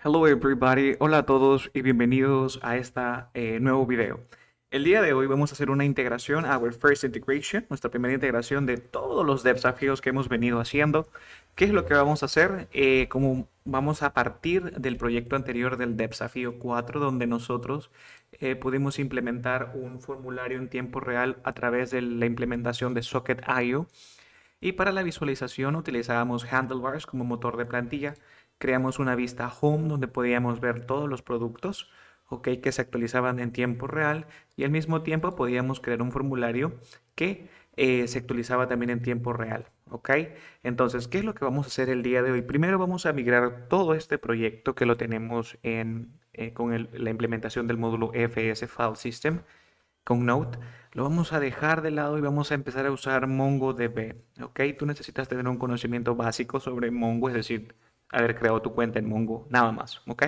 Hello everybody, hola a todos y bienvenidos a este nuevo video. El día de hoy vamos a hacer una integración, integration, nuestra primera integración de todos los desafíos que hemos venido haciendo. ¿Qué es lo que vamos a hacer? Eh, como vamos a partir del proyecto anterior del desafío 4, donde nosotros eh, pudimos implementar un formulario en tiempo real a través de la implementación de Socket.io. Y para la visualización utilizábamos handlebars como motor de plantilla creamos una vista home donde podíamos ver todos los productos okay, que se actualizaban en tiempo real y al mismo tiempo podíamos crear un formulario que eh, se actualizaba también en tiempo real. ¿ok? Entonces, ¿qué es lo que vamos a hacer el día de hoy? Primero vamos a migrar todo este proyecto que lo tenemos en, eh, con la implementación del módulo FS File System con Node. Lo vamos a dejar de lado y vamos a empezar a usar MongoDB. ¿ok? Tú necesitas tener un conocimiento básico sobre Mongo, es decir, haber creado tu cuenta en Mongo, nada más, ¿ok?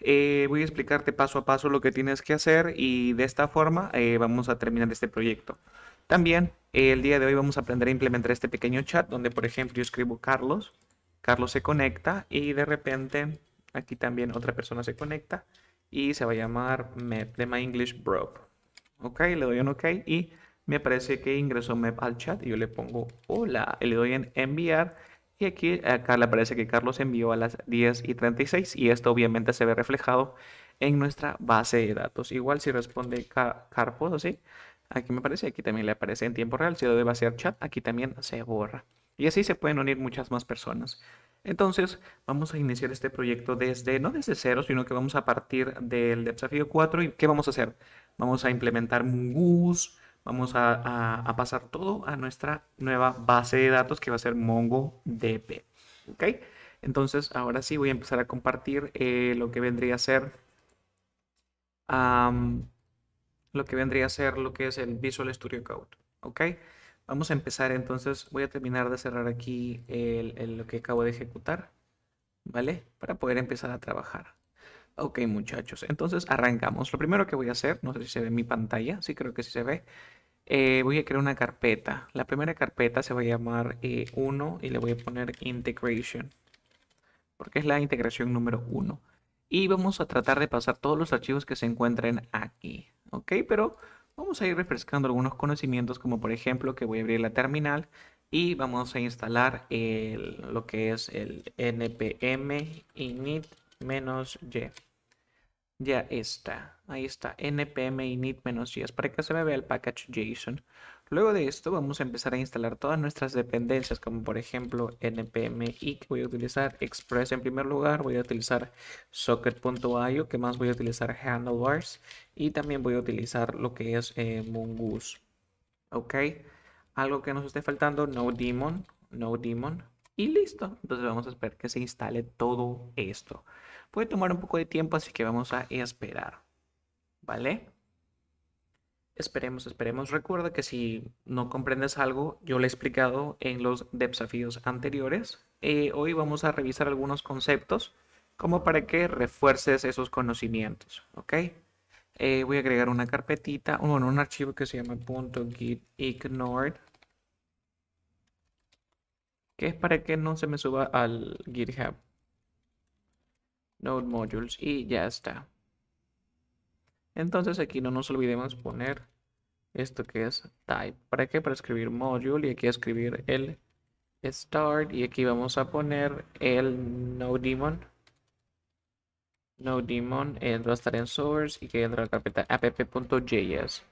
Eh, voy a explicarte paso a paso lo que tienes que hacer y de esta forma eh, vamos a terminar este proyecto. También eh, el día de hoy vamos a aprender a implementar este pequeño chat donde por ejemplo yo escribo Carlos, Carlos se conecta y de repente aquí también otra persona se conecta y se va a llamar Mep de English Bro. Ok, le doy un ok y me parece que ingresó Mep al chat y yo le pongo hola y le doy en enviar y aquí acá le aparece que Carlos envió a las 10 y 36 y esto obviamente se ve reflejado en nuestra base de datos. Igual si responde Carpos, aquí me parece, aquí también le aparece en tiempo real. Si lo debe hacer chat, aquí también se borra. Y así se pueden unir muchas más personas. Entonces, vamos a iniciar este proyecto desde, no desde cero, sino que vamos a partir del desafío 4. ¿Y qué vamos a hacer? Vamos a implementar un vamos a, pasar todo a nuestra nueva base de datos que va a ser MongoDB. ¿Ok? Entonces, ahora sí voy a empezar a compartir eh, lo que vendría a ser lo que vendría a ser lo que es el Visual Studio Code. ¿Ok? Vamos a empezar entonces. Voy a terminar de cerrar aquí lo que acabo de ejecutar. ¿Vale? Para poder empezar a trabajar. Ok, muchachos. Entonces arrancamos. Lo primero que voy a hacer, no sé si se ve mi pantalla, sí creo que sí se ve, eh, voy a crear una carpeta. La primera carpeta se va a llamar 1 eh, y le voy a poner integration. Porque es la integración número 1. Y vamos a tratar de pasar todos los archivos que se encuentren aquí. ¿Ok? Pero vamos a ir refrescando algunos conocimientos como por ejemplo que voy a abrir la terminal y vamos a instalar lo que es el npm init-y. Ya está. Ahí está. npm init-js para que se me vea el package.json Luego de esto vamos a empezar a instalar todas nuestras dependencias, como por ejemplo npm que Voy a utilizar Express en primer lugar. Voy a utilizar socket.io. que más voy a utilizar? Handlebars. Y también voy a utilizar lo que es eh, Mongoose. ¿Ok? Algo que nos esté faltando, no daemon. No daemon. Y listo. Entonces vamos a esperar que se instale todo esto. Puede tomar un poco de tiempo, así que vamos a esperar. ¿Vale? Esperemos, esperemos. Recuerda que si no comprendes algo, yo lo he explicado en los desafíos anteriores. Eh, hoy vamos a revisar algunos conceptos como para que refuerces esos conocimientos. ¿Ok? Eh, voy a agregar una carpetita, oh, bueno, un archivo que se llama .git ignored que es para que no se me suba al GitHub node modules y ya está. Entonces aquí no nos olvidemos poner esto que es type. ¿Para qué? Para escribir module y aquí escribir el start y aquí vamos a poner el node daemon. No daemon va a estar en source y que entra la carpeta app.js.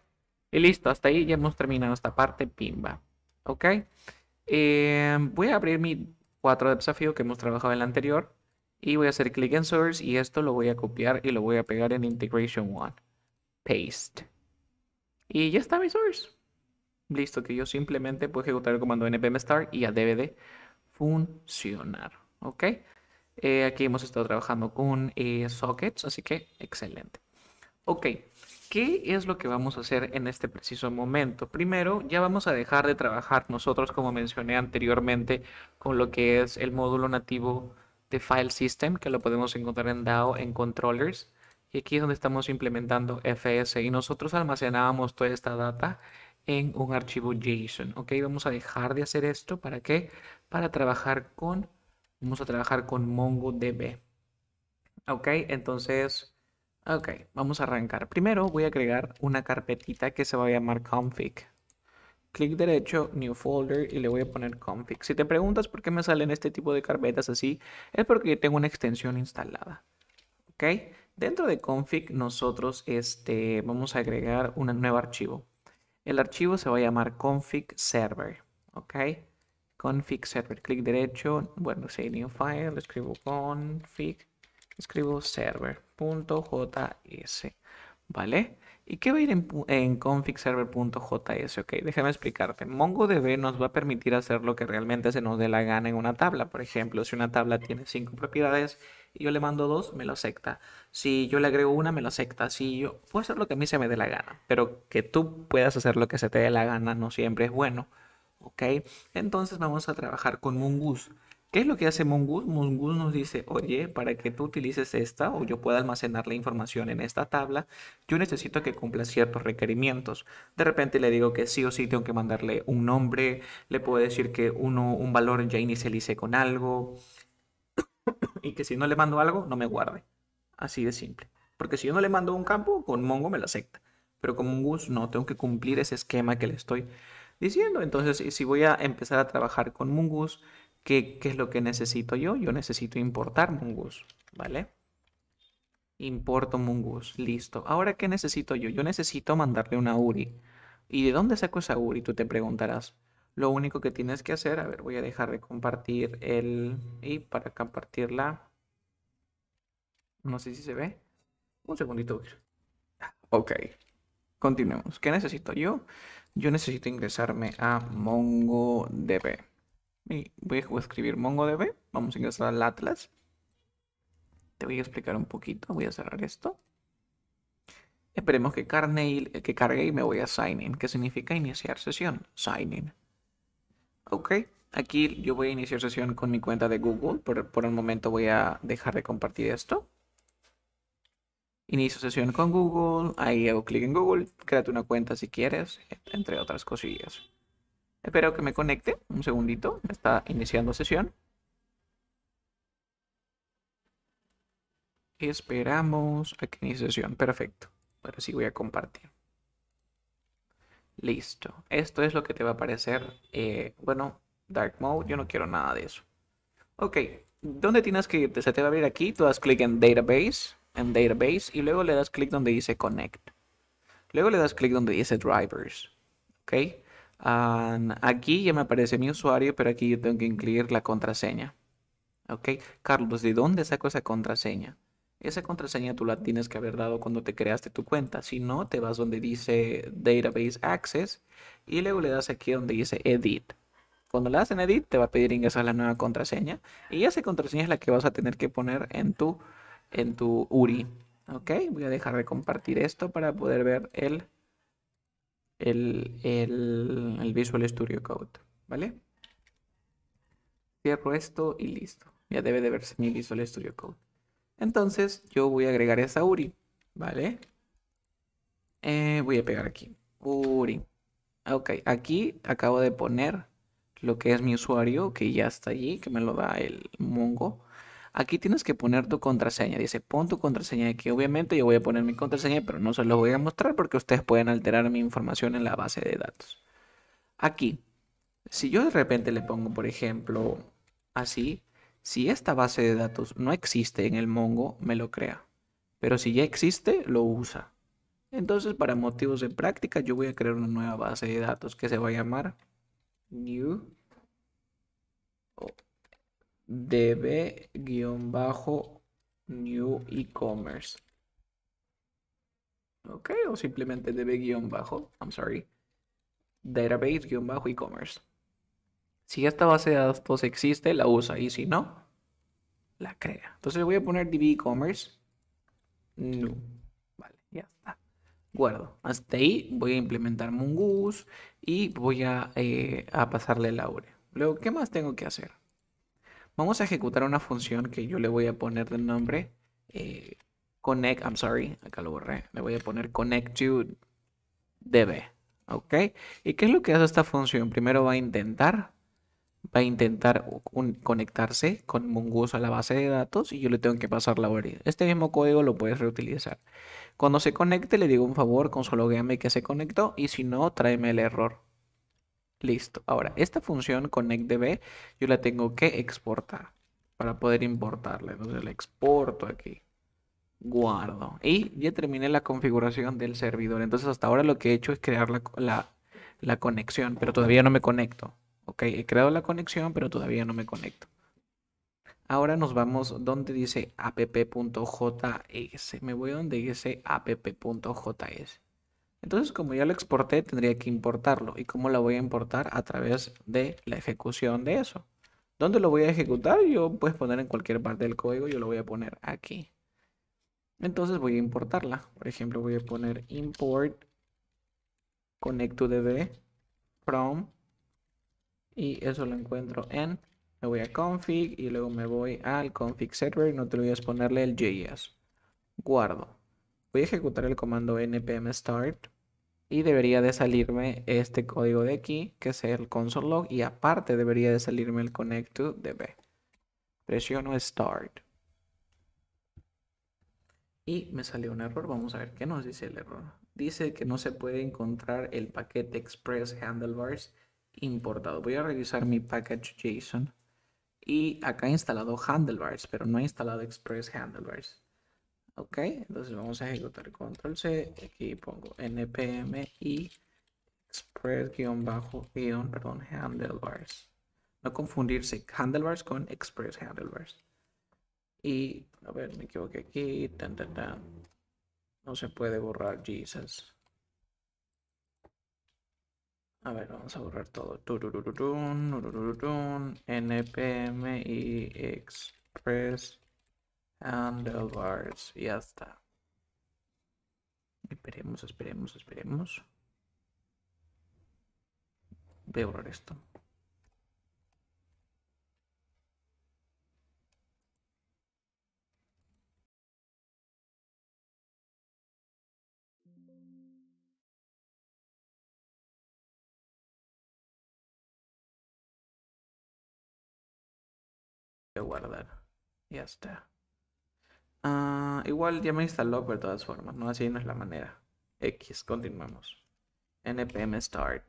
Y listo, hasta ahí ya hemos terminado esta parte, pimba. ¿Ok? Eh, voy a abrir mi cuatro de desafío que hemos trabajado en la anterior y voy a hacer clic en source y esto lo voy a copiar y lo voy a pegar en integration one. Paste. Y ya está mi source. Listo, que yo simplemente puedo ejecutar el comando npm start y ya debe de funcionar. ¿Ok? Eh, aquí hemos estado trabajando con eh, sockets, así que excelente. Ok, ¿qué es lo que vamos a hacer en este preciso momento? Primero, ya vamos a dejar de trabajar nosotros, como mencioné anteriormente, con lo que es el módulo nativo de este file system, que lo podemos encontrar en DAO, en controllers. Y aquí es donde estamos implementando FS. Y nosotros almacenábamos toda esta data en un archivo JSON. Ok, vamos a dejar de hacer esto. ¿Para qué? Para trabajar con, vamos a trabajar con MongoDB. Ok, entonces... Ok, vamos a arrancar. Primero voy a agregar una carpetita que se va a llamar config clic derecho, New Folder y le voy a poner config. Si te preguntas por qué me salen este tipo de carpetas así, es porque tengo una extensión instalada. ¿Ok? Dentro de config nosotros este, vamos a agregar un nuevo archivo. El archivo se va a llamar config server. ¿Ok? Config server. Clic derecho, bueno, say new file, lo escribo config, escribo server.js. ¿Vale? ¿Y qué va a ir en, configserver.js? config Ok, déjame explicarte. MongoDB nos va a permitir hacer lo que realmente se nos dé la gana en una tabla. Por ejemplo, si una tabla tiene cinco propiedades y yo le mando dos, me lo acepta. Si yo le agrego una, me lo acepta. Si yo... Puedo hacer lo que a mí se me dé la gana. Pero que tú puedas hacer lo que se te dé la gana no siempre es bueno. Ok, entonces vamos a trabajar con Mongoose. ¿Qué es lo que hace Mongoose? Mongoose nos dice, oye, para que tú utilices esta o yo pueda almacenar la información en esta tabla, yo necesito que cumpla ciertos requerimientos. De repente le digo que sí o sí tengo que mandarle un nombre, le puedo decir que uno, un valor ya inicialice con algo y que si no le mando algo, no me guarde. Así de simple. Porque si yo no le mando un campo, con Mongo me lo acepta. Pero con Mongoose no, tengo que cumplir ese esquema que le estoy diciendo. Entonces, si voy a empezar a trabajar con Mongoose, ¿Qué, es lo que necesito yo? Yo necesito importar Mongoose, ¿vale? Importo Mongoose, listo. Ahora, ¿qué necesito yo? Yo necesito mandarle una URI. ¿Y de dónde saco esa URI? Tú te preguntarás. Lo único que tienes que hacer, a ver, voy a dejar de compartir el... Y para compartirla... No sé si se ve. Un segundito. Ah, ok. Continuemos. ¿Qué necesito yo? Yo necesito ingresarme a MongoDB voy a escribir MongoDB, vamos a ingresar al Atlas. Te voy a explicar un poquito, voy a cerrar esto. Esperemos que, que cargue y me voy a sign in, ¿Qué significa iniciar sesión, sign in. Ok, aquí yo voy a iniciar sesión con mi cuenta de Google, por, por el momento voy a dejar de compartir esto. Inicio sesión con Google, ahí hago clic en Google, créate una cuenta si quieres, entre otras cosillas. Espero que me conecte. Un segundito. Está iniciando sesión. Esperamos a que inicie sesión. Perfecto. Ahora sí voy a compartir. Listo. Esto es lo que te va a aparecer. Eh, bueno, Dark Mode. Yo no quiero nada de eso. Ok. ¿Dónde tienes que irte? Se te va a abrir aquí. Tú das clic en Database. En Database. Y luego le das clic donde dice Connect. Luego le das clic donde dice Drivers. ¿Ok? aquí ya me aparece mi usuario, pero aquí yo tengo que incluir la contraseña. ¿Ok? Carlos, ¿de dónde saco esa contraseña? Esa contraseña tú la tienes que haber dado cuando te creaste tu cuenta. Si no, te vas donde dice Database Access y luego le das aquí donde dice Edit. Cuando le das en Edit, te va a pedir ingresar la nueva contraseña. Y esa contraseña es la que vas a tener que poner en tu, en tu URI. ¿Ok? Voy a dejar de compartir esto para poder ver el el, Visual Studio Code, ¿vale? Cierro esto y listo. Ya debe de verse mi Visual Studio Code. Entonces yo voy a agregar esa URI, ¿vale? Eh, voy a pegar aquí, URI. Ah, ok, aquí acabo de poner lo que es mi usuario, que ya está allí, que me lo da el Mongo. Aquí tienes que poner tu contraseña. Dice, pon tu contraseña aquí. Obviamente yo voy a poner mi contraseña, pero no se lo voy a mostrar porque ustedes pueden alterar mi información en la base de datos. Aquí, si yo de repente le pongo, por ejemplo, así, si esta base de datos no existe en el Mongo, me lo crea. Pero si ya existe, lo usa. Entonces, para motivos de práctica, yo voy a crear una nueva base de datos que se va a llamar new db-new e-commerce. Ok, o simplemente db-bajo, I'm sorry, database-e-commerce. Si esta base de datos existe, la usa y si no, la crea. Entonces voy a poner db e-commerce, new. Vale, ya está. Guardo. Hasta ahí voy a implementar Mongoose y voy a, eh, a pasarle la URL. Luego, ¿qué más tengo que hacer? Vamos a ejecutar una función que yo le voy a poner de nombre eh, connect, I'm sorry, acá lo borré, le voy a poner connect to db, ¿ok? ¿Y qué es lo que hace esta función? Primero va a intentar, va a intentar conectarse con Mongoose a la base de datos y yo le tengo que pasar la variable. Este mismo código lo puedes reutilizar. Cuando se conecte le digo un favor, guéame que se conectó y si no, tráeme el error. Listo. Ahora, esta función connectDB yo la tengo que exportar para poder importarla. Entonces la exporto aquí. Guardo. Y ya terminé la configuración del servidor. Entonces hasta ahora lo que he hecho es crear la, la conexión, pero todavía no me conecto. Ok, he creado la conexión, pero todavía no me conecto. Ahora nos vamos donde dice app.js. Me voy donde dice app.js. Entonces, como ya lo exporté, tendría que importarlo. ¿Y cómo lo voy a importar? A través de la ejecución de eso. ¿Dónde lo voy a ejecutar? Yo puedes poner en cualquier parte del código, yo lo voy a poner aquí. Entonces voy a importarla. Por ejemplo, voy a poner import connect to DB from y eso lo encuentro en me voy a config y luego me voy al config server Y no te voy a ponerle el JS guardo voy a ejecutar el comando npm start y debería de salirme este código de aquí, que es el console log, y aparte debería de salirme el connect to DB. Presiono start. Y me salió un error, vamos a ver qué nos dice el error. Dice que no se puede encontrar el paquete express handlebars importado. Voy a revisar mi package y acá he instalado handlebars, pero no he instalado express handlebars. Ok, entonces vamos a ejecutar control C. Aquí pongo npm y express-handlebars. perdón, handlebars. No confundirse handlebars con express handlebars. Y, a ver, me equivoqué aquí. Tan, No se puede borrar Jesus. A ver, vamos a borrar todo. npm y express Handlebars, ya está. Esperemos, esperemos, esperemos. Voy a borrar esto. Voy a guardar. Ya está. Ah, igual ya me instaló, pero de todas formas, ¿no? Así no es la manera. X, continuamos. NPM start.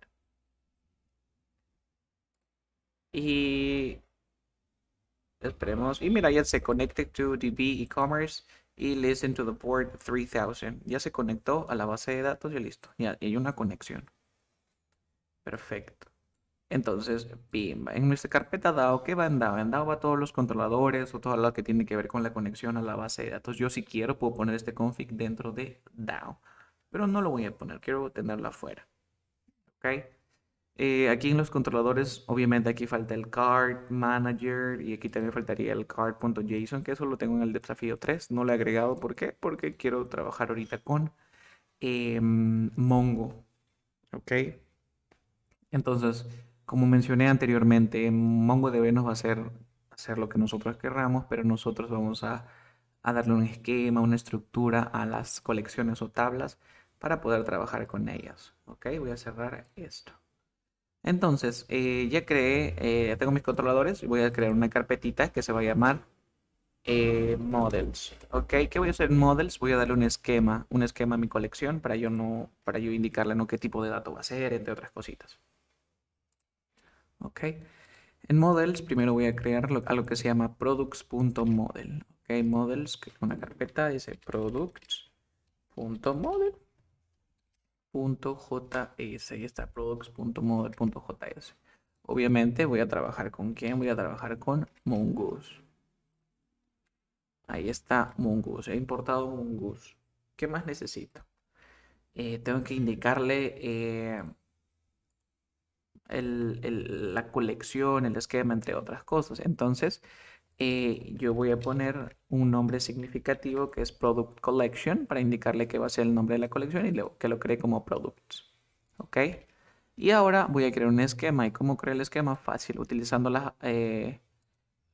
Y esperemos. Y mira, ya se conectó to DB e-commerce y listen to the port 3000. Ya se conectó a la base de datos y listo. Ya hay una conexión. Perfecto. Entonces, pim, en nuestra carpeta DAO, ¿qué va en DAO? En DAO va todos los controladores o todo lo que tiene que ver con la conexión a la base de datos. Yo si quiero puedo poner este config dentro de DAO, pero no lo voy a poner, quiero tenerlo afuera. ¿Ok? Eh, aquí en los controladores, obviamente aquí falta el card manager y aquí también faltaría el card.json, que eso lo tengo en el desafío 3. No le he agregado, ¿por qué? Porque quiero trabajar ahorita con em, Mongo. ¿Ok? Entonces como mencioné anteriormente, MongoDB nos va a hacer, hacer lo que nosotros querramos, pero nosotros vamos a, darle un esquema, una estructura a las colecciones o tablas para poder trabajar con ellas. Ok, voy a cerrar esto. Entonces, eh, ya creé, eh, tengo mis controladores y voy a crear una carpetita que se va a llamar eh, Models. Ok, ¿qué voy a hacer en Models? Voy a darle un esquema, un esquema a mi colección para yo, no, para yo indicarle no qué tipo de dato va a ser, entre otras cositas. ¿ok? En models, primero voy a crear algo que se llama products.model, ¿ok? Models, que es una carpeta, dice products.model.js, ahí está products.model.js. Obviamente voy a trabajar con quién, voy a trabajar con Mongoose. Ahí está Mongoose, he importado Mongoose. ¿Qué más necesito? Eh, tengo que indicarle... Eh, la colección, el esquema, entre otras cosas. Entonces, eh, yo voy a poner un nombre significativo que es Product Collection para indicarle que va a ser el nombre de la colección y luego que lo cree como Products. ¿Ok? Y ahora voy a crear un esquema. ¿Y cómo crear el esquema? Fácil, utilizando la, eh,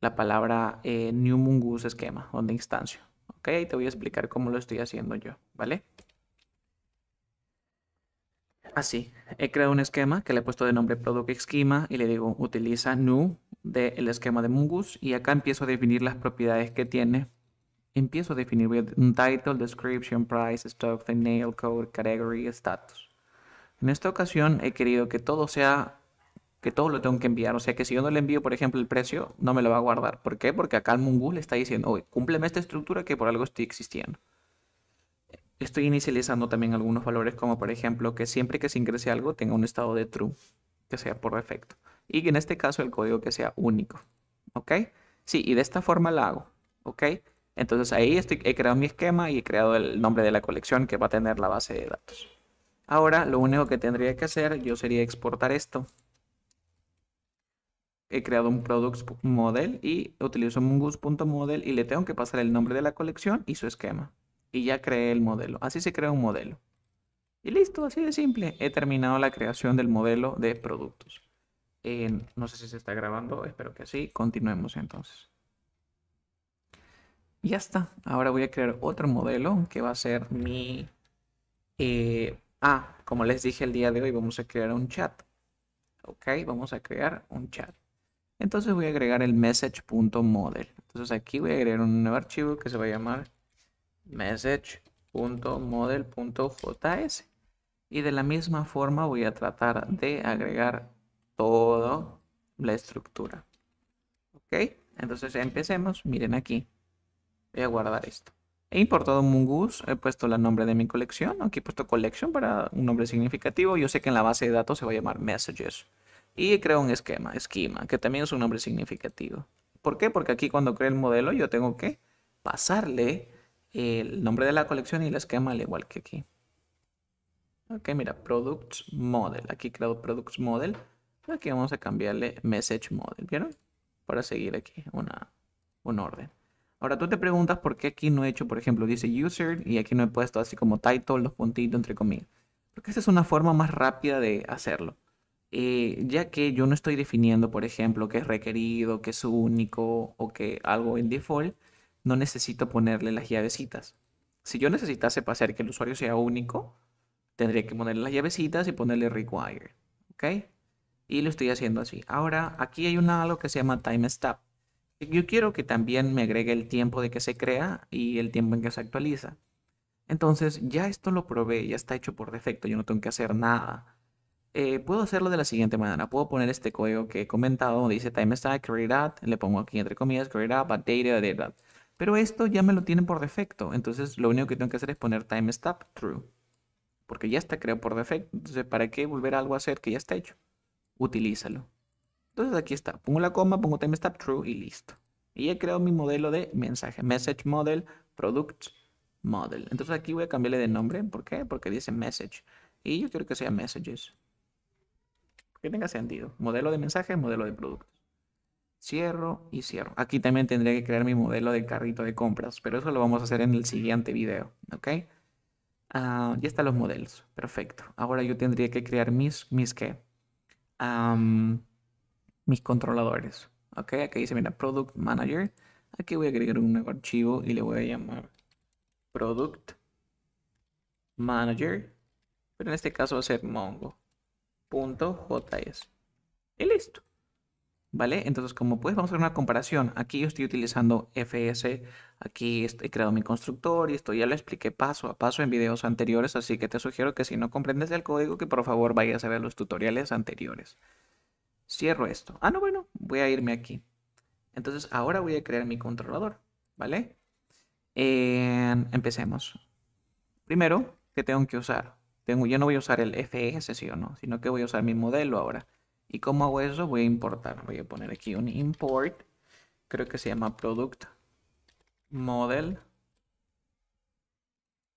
la palabra eh, New Mongoose esquema, donde instancio. ¿Ok? Y te voy a explicar cómo lo estoy haciendo yo. ¿Vale? Así, ah, he creado un esquema que le he puesto de nombre Product Esquema y le digo utiliza new del esquema de Mongoose y acá empiezo a definir las propiedades que tiene. Empiezo a definir un title, description, price, stock, thumbnail, code, category, status. En esta ocasión he querido que todo sea, que todo lo tengo que enviar. O sea que si yo no le envío, por ejemplo, el precio, no me lo va a guardar. ¿Por qué? Porque acá el Mongoose le está diciendo, oye, cúmpleme esta estructura que por algo estoy existiendo estoy inicializando también algunos valores como por ejemplo que siempre que se ingrese algo tenga un estado de true, que sea por defecto. Y que en este caso el código que sea único. ¿Ok? Sí, y de esta forma la hago. ¿Ok? Entonces ahí he creado mi esquema y he creado el nombre de la colección que va a tener la base de datos. Ahora lo único que tendría que hacer yo sería exportar esto. He creado un products model y utilizo mongoose.model y le tengo que pasar el nombre de la colección y su esquema y ya creé el modelo. Así se crea un modelo. Y listo, así de simple. He terminado la creación del modelo de productos. no sé si se está grabando, espero que sí. Continuemos entonces. Ya está. Ahora voy a crear otro modelo que va a ser mi... Eh, ah, como les dije el día de hoy, vamos a crear un chat. Ok, vamos a crear un chat. Entonces voy a agregar el message.model. Entonces aquí voy a agregar un nuevo archivo que se va a llamar message.model.js. Y de la misma forma voy a tratar de agregar toda la estructura. ¿Ok? Entonces empecemos. Miren aquí. Voy a guardar esto. He importado Mongoose, he puesto el nombre de mi colección, aquí he puesto collection para un nombre significativo. Yo sé que en la base de datos se va a llamar messages. Y creo un esquema, esquema, que también es un nombre significativo. ¿Por qué? Porque aquí cuando creo el modelo yo tengo que pasarle el nombre de la colección y el esquema al igual que aquí. Ok, mira, Products Model. Aquí creado Products Model. Aquí vamos a cambiarle Message Model, ¿vieron? Para seguir aquí una, un orden. Ahora tú te preguntas por qué aquí no he hecho, por ejemplo, dice User y aquí no he puesto así como title, los puntitos, entre comillas. Porque esa es una forma más rápida de hacerlo. Eh, ya que yo no estoy definiendo, por ejemplo, que es requerido, que es único o que algo en default, no necesito ponerle las llavecitas. Si yo necesitase para hacer que el usuario sea único, tendría que ponerle las llavecitas y ponerle require. ¿Ok? Y lo estoy haciendo así. Ahora, aquí hay una algo que se llama time Yo quiero que también me agregue el tiempo de que se crea y el tiempo en que se actualiza. Entonces, ya esto lo probé, ya está hecho por defecto, yo no tengo que hacer nada. Eh, puedo hacerlo de la siguiente manera. Puedo poner este código que he comentado, dice timestamp, create le pongo aquí entre comillas, create up, update, pero esto ya me lo tienen por defecto, entonces lo único que tengo que hacer es poner timestamp true, porque ya está creado por defecto, entonces ¿para qué volver a algo a hacer que ya está hecho? Utilízalo. Entonces aquí está, pongo la coma, pongo timestamp true y listo. Y he creado mi modelo de mensaje, message model, product model. Entonces aquí voy a cambiarle de nombre, ¿por qué? Porque dice message. Y yo quiero que sea messages. Que tenga sentido. Modelo de mensaje, modelo de productos cierro y cierro. Aquí también tendría que crear mi modelo de carrito de compras, pero eso lo vamos a hacer en el siguiente video, ¿ok? Ah, ya están los modelos, perfecto. Ahora yo tendría que crear mis, mis qué, mis controladores, ¿ok? Aquí dice, mira, Product Manager. Aquí voy a agregar un nuevo archivo y le voy a llamar Product Manager, pero en este caso va a ser mongo.js. Y listo. ¿Vale? Entonces, como puedes, vamos a hacer una comparación. Aquí yo estoy utilizando FS, aquí he creado mi constructor y esto ya lo expliqué paso a paso en videos anteriores, así que te sugiero que si no comprendes el código, que por favor vayas a ver los tutoriales anteriores. Cierro esto. Ah, no, bueno, voy a irme aquí. Entonces, ahora voy a crear mi controlador, ¿vale? empecemos. Primero, ¿qué tengo que usar? Tengo, yo no voy a usar el FS, sí o no, sino que voy a usar mi modelo ahora. ¿Y cómo hago eso? Voy a importar. Voy a poner aquí un import. Creo que se llama product model.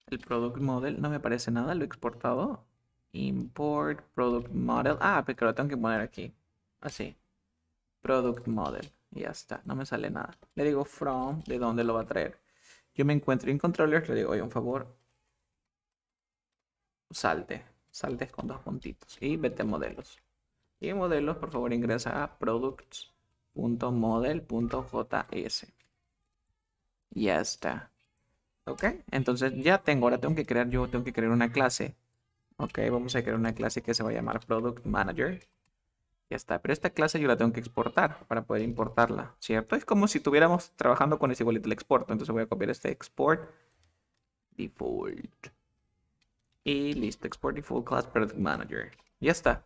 El product model no me parece nada, lo he exportado. Import product model. Ah, pero lo tengo que poner aquí. Así. Product model. Y ya está, no me sale nada. Le digo from, de dónde lo va a traer. Yo me encuentro en controller, le digo, oye, un favor. Salte. Salte con dos puntitos. Y vete modelos modelos, por favor ingresa a products.model.js. Ya está. Ok, entonces ya tengo, ahora tengo que crear, yo tengo que crear una clase. Ok, vamos a crear una clase que se va a llamar Product Manager. Ya está, pero esta clase yo la tengo que exportar para poder importarla, ¿cierto? Es como si estuviéramos trabajando con ese igualito el exporto. Entonces voy a copiar este export default. Y listo, export default class product manager. Ya está.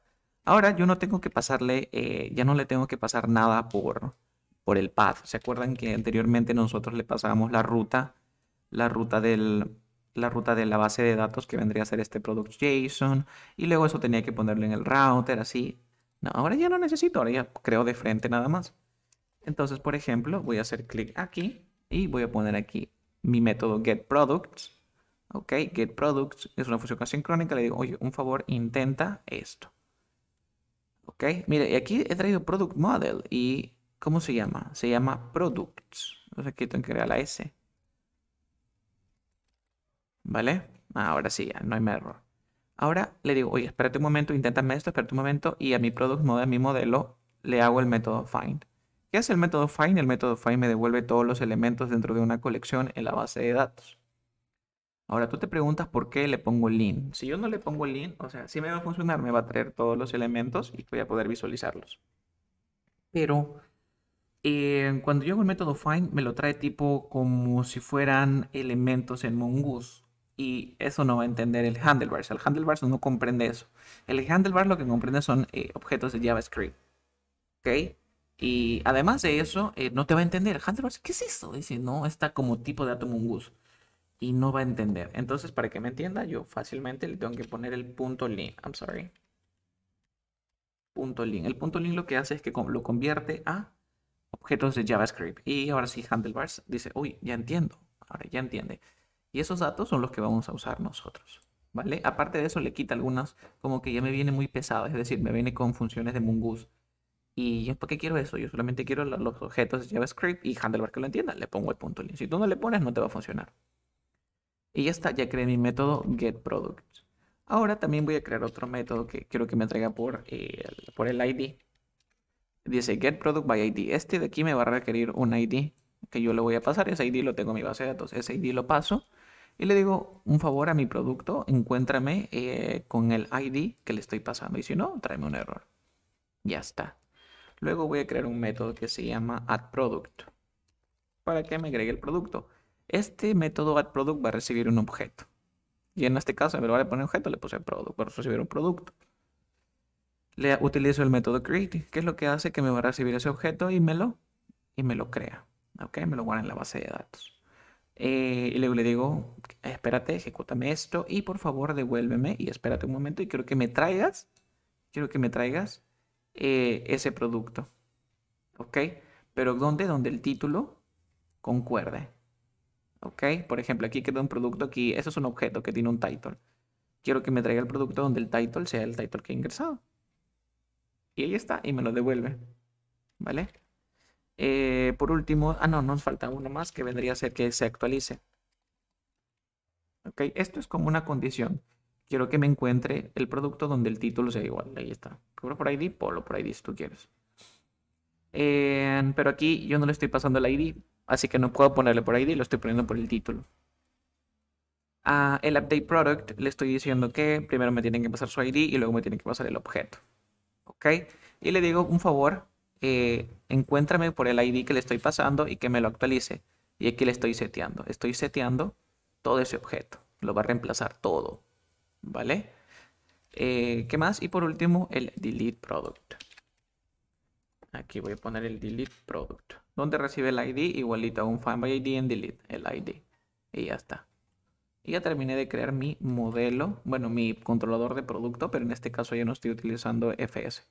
Ahora yo no tengo que pasarle, eh, ya no le tengo que pasar nada por, por el path. ¿Se acuerdan que anteriormente nosotros le pasábamos la ruta, la ruta la ruta de la base de datos que vendría a ser este product.json y luego eso tenía que ponerlo en el router, así. No, ahora ya no necesito, ahora ya creo de frente nada más. Entonces, por ejemplo, voy a hacer clic aquí y voy a poner aquí mi método getProducts. Ok, getProducts es una función asincrónica, le digo, oye, un favor, intenta esto. ¿Ok? Mire, aquí he traído Product Model y ¿cómo se llama? Se llama Products. Entonces aquí tengo que crear la S. ¿Vale? Ahora sí, no hay error. Ahora le digo, oye, espérate un momento, inténtame esto, espérate un momento, y a mi product model, a mi modelo, le hago el método find. ¿Qué hace el método find? El método find me devuelve todos los elementos dentro de una colección en la base de datos. Ahora, tú te preguntas por qué le pongo el link Si yo no le pongo el link o sea, si me va a funcionar, me va a traer todos los elementos y voy a poder visualizarlos. Pero eh, cuando yo hago el método find, me lo trae tipo como si fueran elementos en Mongoose. Y eso no va a entender el handlebars. El handlebars no comprende eso. El handlebar lo que comprende son eh, objetos de JavaScript. ¿Ok? Y además de eso, eh, no te va a entender. Handlebars, ¿qué es eso? Dice, no, está como tipo de dato Mongoose y no va a entender. Entonces, para que me entienda, yo fácilmente le tengo que poner el punto link. I'm sorry. Punto link. El punto link lo que hace es que lo convierte a objetos de JavaScript. Y ahora sí, Handlebars dice, uy, ya entiendo. Ahora ya entiende. Y esos datos son los que vamos a usar nosotros. ¿Vale? Aparte de eso, le quita algunas, como que ya me viene muy pesado, es decir, me viene con funciones de Mongoose. ¿Y por qué quiero eso? Yo solamente quiero los objetos de JavaScript y handlebars que lo entienda. Le pongo el punto link. Si tú no le pones, no te va a funcionar. Y ya está, ya creé mi método getProduct. Ahora también voy a crear otro método que quiero que me traiga por, eh, por el ID. Dice getProductById. Este de aquí me va a requerir un ID que yo le voy a pasar. Ese ID lo tengo en mi base de datos. Ese ID lo paso. Y le digo, un favor a mi producto, encuéntrame eh, con el ID que le estoy pasando. Y si no, tráeme un error. Ya está. Luego voy a crear un método que se llama addProduct para que me agregue el producto. Este método addProduct product va a recibir un objeto. Y en este caso, en lugar de poner objeto, le puse product, va a recibir un producto. Le utilizo el método create, que es lo que hace que me va a recibir ese objeto y me lo, y me lo crea. ¿Ok? Me lo guarda en la base de datos. Eh, y luego le digo, espérate, ejecútame esto y por favor devuélveme y espérate un momento y quiero que me traigas, quiero que me traigas eh, ese producto. ¿Ok? Pero ¿dónde? Donde el título concuerde. ¿ok? Por ejemplo, aquí queda un producto, aquí, eso es un objeto que tiene un title. Quiero que me traiga el producto donde el title sea el title que he ingresado. Y ahí está, y me lo devuelve, ¿vale? Eh, por último, ah, no, nos falta uno más que vendría a ser que se actualice. ¿Ok? Esto es como una condición. Quiero que me encuentre el producto donde el título sea igual. Ahí está. Por ID, polo por ID si tú quieres. Eh, pero aquí yo no le estoy pasando el ID así que no puedo ponerle por ID, lo estoy poniendo por el título. el update product le estoy diciendo que primero me tienen que pasar su ID y luego me tienen que pasar el objeto. ¿Ok? Y le digo un favor, eh, encuéntrame por el ID que le estoy pasando y que me lo actualice. Y aquí le estoy seteando. Estoy seteando todo ese objeto. Lo va a reemplazar todo. ¿Vale? Eh, ¿Qué más? Y por último, el delete product. Aquí voy a poner el delete product donde recibe el ID igualito a un find by ID en delete, el ID. Y ya está. Y ya terminé de crear mi modelo, bueno, mi controlador de producto, pero en este caso ya no estoy utilizando FS.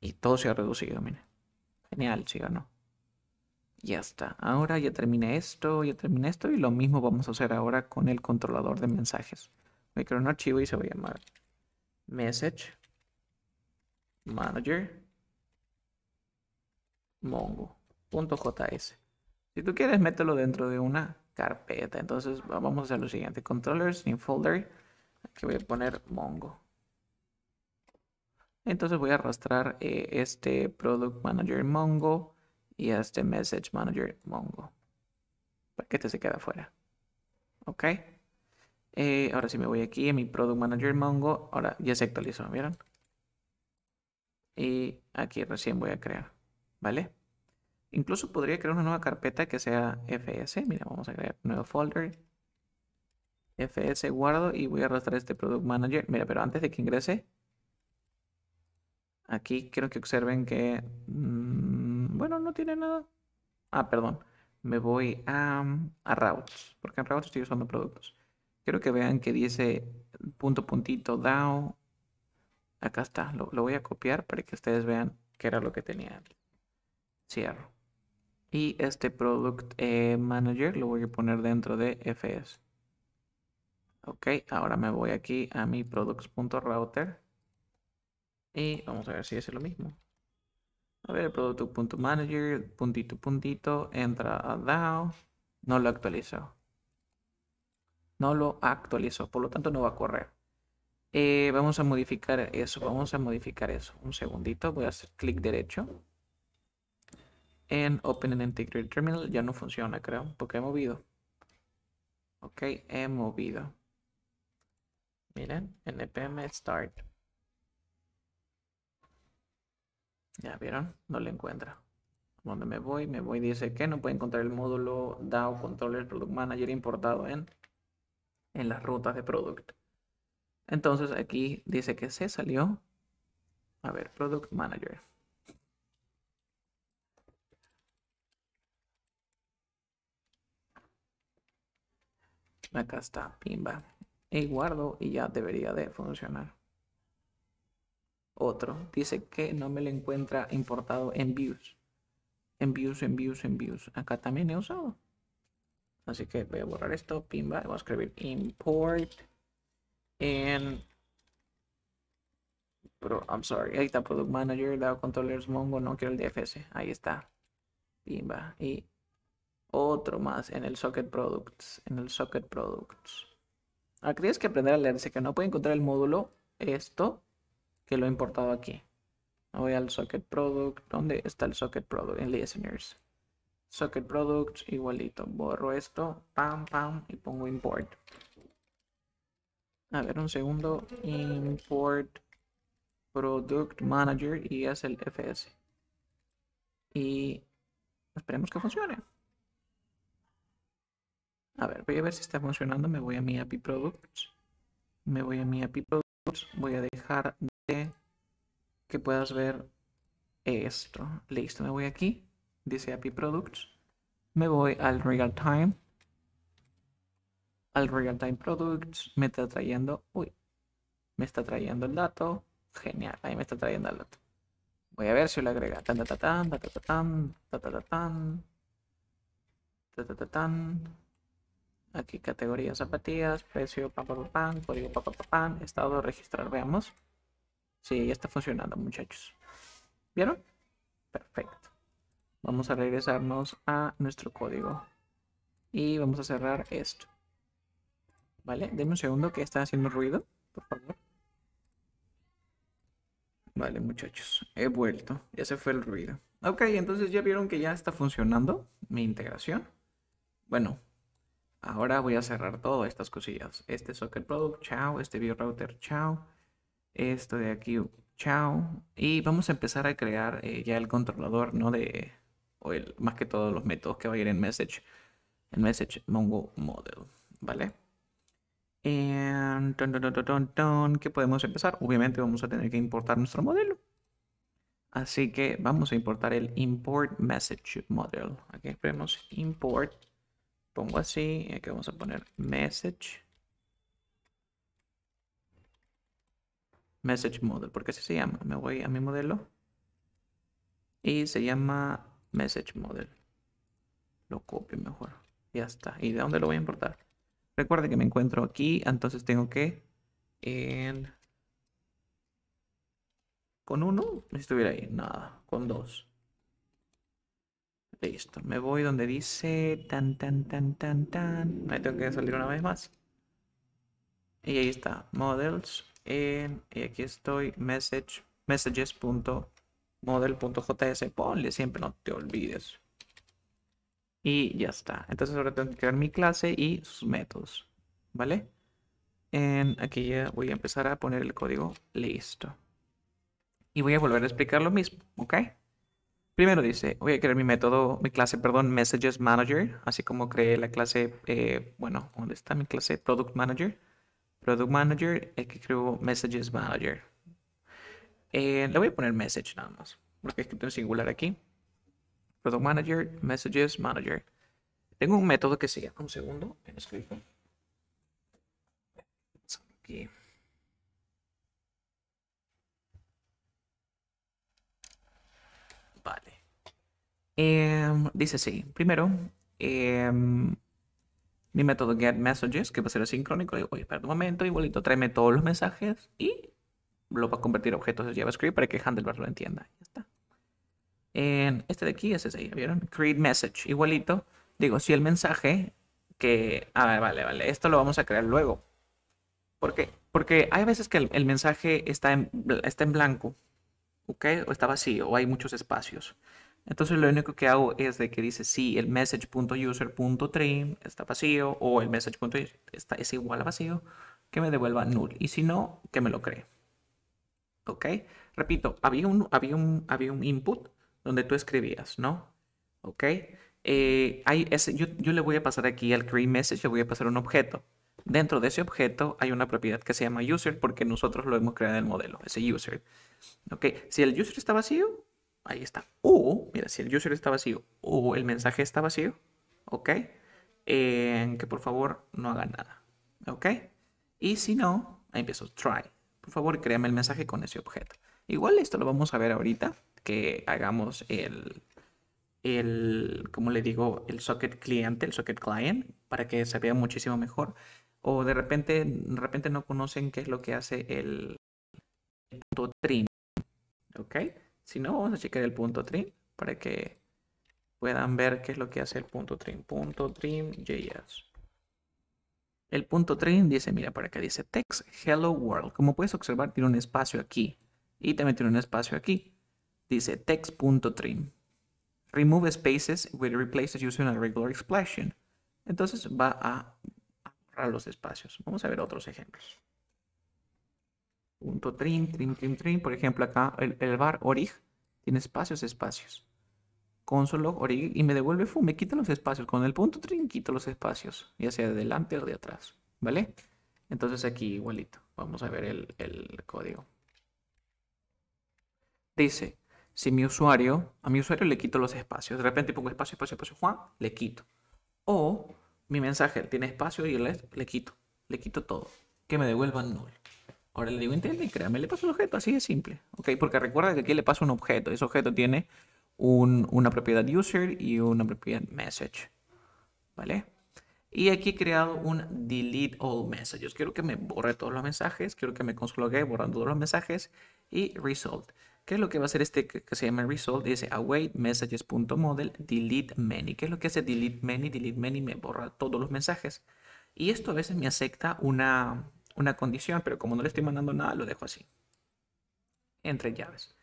Y todo se ha reducido, miren. Genial, ¿sí o no? Ya está. Ahora ya terminé esto, ya terminé esto y lo mismo vamos a hacer ahora con el controlador de mensajes. Voy a crear un archivo y se va a llamar message manager mongo. .js. Si tú quieres, mételo dentro de una carpeta. Entonces vamos a hacer lo siguiente. Controllers, new folder. Aquí voy a poner Mongo. Entonces voy a arrastrar eh, este Product Manager Mongo y este Message Manager Mongo. Para que este se quede afuera. Ok. Eh, ahora sí me voy aquí a mi Product Manager Mongo. Ahora ya se actualizó, ¿vieron? Y aquí recién voy a crear. ¿Vale? Incluso podría crear una nueva carpeta que sea FS. Mira, vamos a crear un nuevo folder. FS guardo y voy a arrastrar este Product Manager. Mira, pero antes de que ingrese, aquí quiero que observen que, mm, bueno, no tiene nada. Ah, perdón. Me voy mm, a, routes, porque en routes estoy usando productos. Quiero que vean que dice punto puntito DAO. Acá está. Lo, voy a copiar para que ustedes vean qué era lo que tenía Cierro. Y este Product eh, Manager lo voy a poner dentro de FS. Ok, ahora me voy aquí a mi products.router. Y vamos a ver si es lo mismo. A ver, manager puntito, puntito, entra a DAO. No lo actualizo. No lo actualizo, por lo tanto no va a correr. Eh, vamos a modificar eso, vamos a modificar eso. Un segundito, voy a hacer clic derecho en Open and Integrated Terminal ya no funciona, creo, porque he movido. Ok, he movido. Miren, npm start. Ya vieron, no le encuentra. Donde me voy, me voy, dice que no puede encontrar el módulo DAO Controller Product Manager importado en, en las rutas de product. Entonces aquí dice que se salió. A ver, Product Manager. Acá está, pimba. Y guardo y ya debería de funcionar. Otro, dice que no me lo encuentra importado en views. En views, en views, en views. Acá también he usado. Así que voy a borrar esto, pimba, Vamos voy a escribir import en... Pero, I'm sorry, ahí está Product Manager, Dado Controllers, Mongo, no quiero el DFS, ahí está, pimba, y otro más en el Socket Products. En el Socket Products. Aquí ah, tienes que aprender a leerse. que no puede encontrar el módulo, esto, que lo he importado aquí. Voy al Socket Product. ¿Dónde está el Socket Product? En Listeners. Socket Products, igualito. Borro esto, pam, pam, y pongo Import. A ver, un segundo. Import Product Manager y es el FS. Y esperemos que funcione. A ver, voy a ver si está funcionando. Me voy a mi API Products. Me voy a mi API Products. Voy a dejar de que puedas ver esto. Listo, me voy aquí. Dice API Products. Me voy al Real Time. Al Real Time Products. Me está trayendo. Uy. Me está trayendo el dato. Genial. Ahí me está trayendo el dato. Voy a ver si lo agrega. Tan, tan, tan, Aquí categoría zapatillas, precio, pam, pam, código, pam, estado de registrar, veamos. Sí, ya está funcionando, muchachos. ¿Vieron? Perfecto. Vamos a regresarnos a nuestro código. Y vamos a cerrar esto. ¿Vale? Denme un segundo que está haciendo ruido, por favor. Vale, muchachos. He vuelto. Ya se fue el ruido. Ok, entonces ya vieron que ya está funcionando mi integración. Bueno, Ahora voy a cerrar todas estas cosillas. Este socket product, chao. Este view router, chao. Esto de aquí, chao. Y vamos a empezar a crear eh, ya el controlador, ¿no? De, o el, más que todos los métodos que va a ir en message. En message mongo model, ¿vale? And, ¿Qué podemos empezar? Obviamente vamos a tener que importar nuestro modelo. Así que vamos a importar el import message model. Aquí esperemos import pongo así aquí vamos a poner message. Message model, porque así se llama. Me voy a mi modelo y se llama message model. Lo copio mejor. Ya está. ¿Y de dónde lo voy a importar? Recuerde que me encuentro aquí, entonces tengo que en... con uno, si estuviera ahí, nada, con dos. Listo, me voy donde dice tan tan tan tan tan. ahí tengo que salir una vez más. Y ahí está, models. y aquí estoy, message, messages.model.js. Ponle siempre, no te olvides. Y ya está. Entonces ahora tengo que crear mi clase y sus métodos. ¿Vale? aquí ya voy a empezar a poner el código listo. Y voy a volver a explicar lo mismo, ¿ok? Primero dice, voy a crear mi método, mi clase, perdón, Messages Manager, así como creé la clase, eh, bueno, ¿dónde está mi clase? Product Manager. Product Manager, que creo Messages Manager. Eh, le voy a poner Message nada más, porque he escrito en singular aquí. Product Manager, Messages Manager. Tengo un método que sea un segundo, en Aquí. Em, dice sí. primero, em, mi método get messages, que va a ser asincrónico, digo, oye, espera un momento, igualito, tráeme todos los mensajes y lo va a convertir a objetos de JavaScript para que handlebar lo entienda. Ya está. este de aquí es ese, ¿ya vieron? Create message, igualito. Digo, si el mensaje que... A ah, ver, vale, vale, esto lo vamos a crear luego. ¿Por qué? Porque hay veces que el, mensaje está está en blanco, ¿ok? O está vacío, o hay muchos espacios. Entonces lo único que hago es de que dice si el message.user.trim está vacío o el message.user está es igual a vacío, que me devuelva null y si no, que me lo cree. ¿Ok? Repito, había un, había un, había un input donde tú escribías, ¿no? ¿Ok? Eh, yo, yo, le voy a pasar aquí al create message, le voy a pasar un objeto. Dentro de ese objeto hay una propiedad que se llama user porque nosotros lo hemos creado en el modelo, ese user. ¿Ok? Si el user está vacío, Ahí está. O, mira, si el user está vacío o el mensaje está vacío, ¿ok? que por favor no hagan nada, ¿ok? Y si no, ahí empiezo, try. Por favor, créame el mensaje con ese objeto. Igual esto lo vamos a ver ahorita, que hagamos el, el como le digo, el socket cliente, el socket client, para que se vea muchísimo mejor. O de repente, de repente no conocen qué es lo que hace el punto trim, ¿ok? Si no, vamos a checar el punto trim para que puedan ver qué es lo que hace el punto trim. Punto trim JS. El punto trim dice, mira, para acá dice text hello world. Como puedes observar, tiene un espacio aquí y también tiene un espacio aquí. Dice text.trim. Remove spaces with replaces using a regular expression. Entonces va a ahorrar los espacios. Vamos a ver otros ejemplos. Punto trim, trim, trim, trim. Por ejemplo, acá el, bar orig tiene espacios, espacios. Console.orig orig y me devuelve foo, me quita los espacios. Con el punto trim quito los espacios, ya sea de delante o de atrás, ¿vale? Entonces aquí igualito. Vamos a ver el, código. Dice, si mi usuario, a mi usuario le quito los espacios. De repente pongo espacio, espacio, espacio, Juan, le quito. O mi mensaje tiene espacio y le, le quito. Le quito todo. Que me devuelvan null. Ahora le digo, entiende, y créame, le paso un objeto, así de simple. ¿ok? Porque recuerda que aquí le paso un objeto. Ese objeto tiene una propiedad user y una propiedad message. ¿Vale? Y aquí he creado un delete all messages. Quiero que me borre todos los mensajes. Quiero que me conslogue borrando todos los mensajes. Y result. ¿Qué es lo que va a hacer este que se llama result? Dice await messages.model delete many. ¿Qué es lo que hace delete many? Delete many me borra todos los mensajes. Y esto a veces me acepta una, una condición, pero como no le estoy mandando nada, lo dejo así. Entre llaves.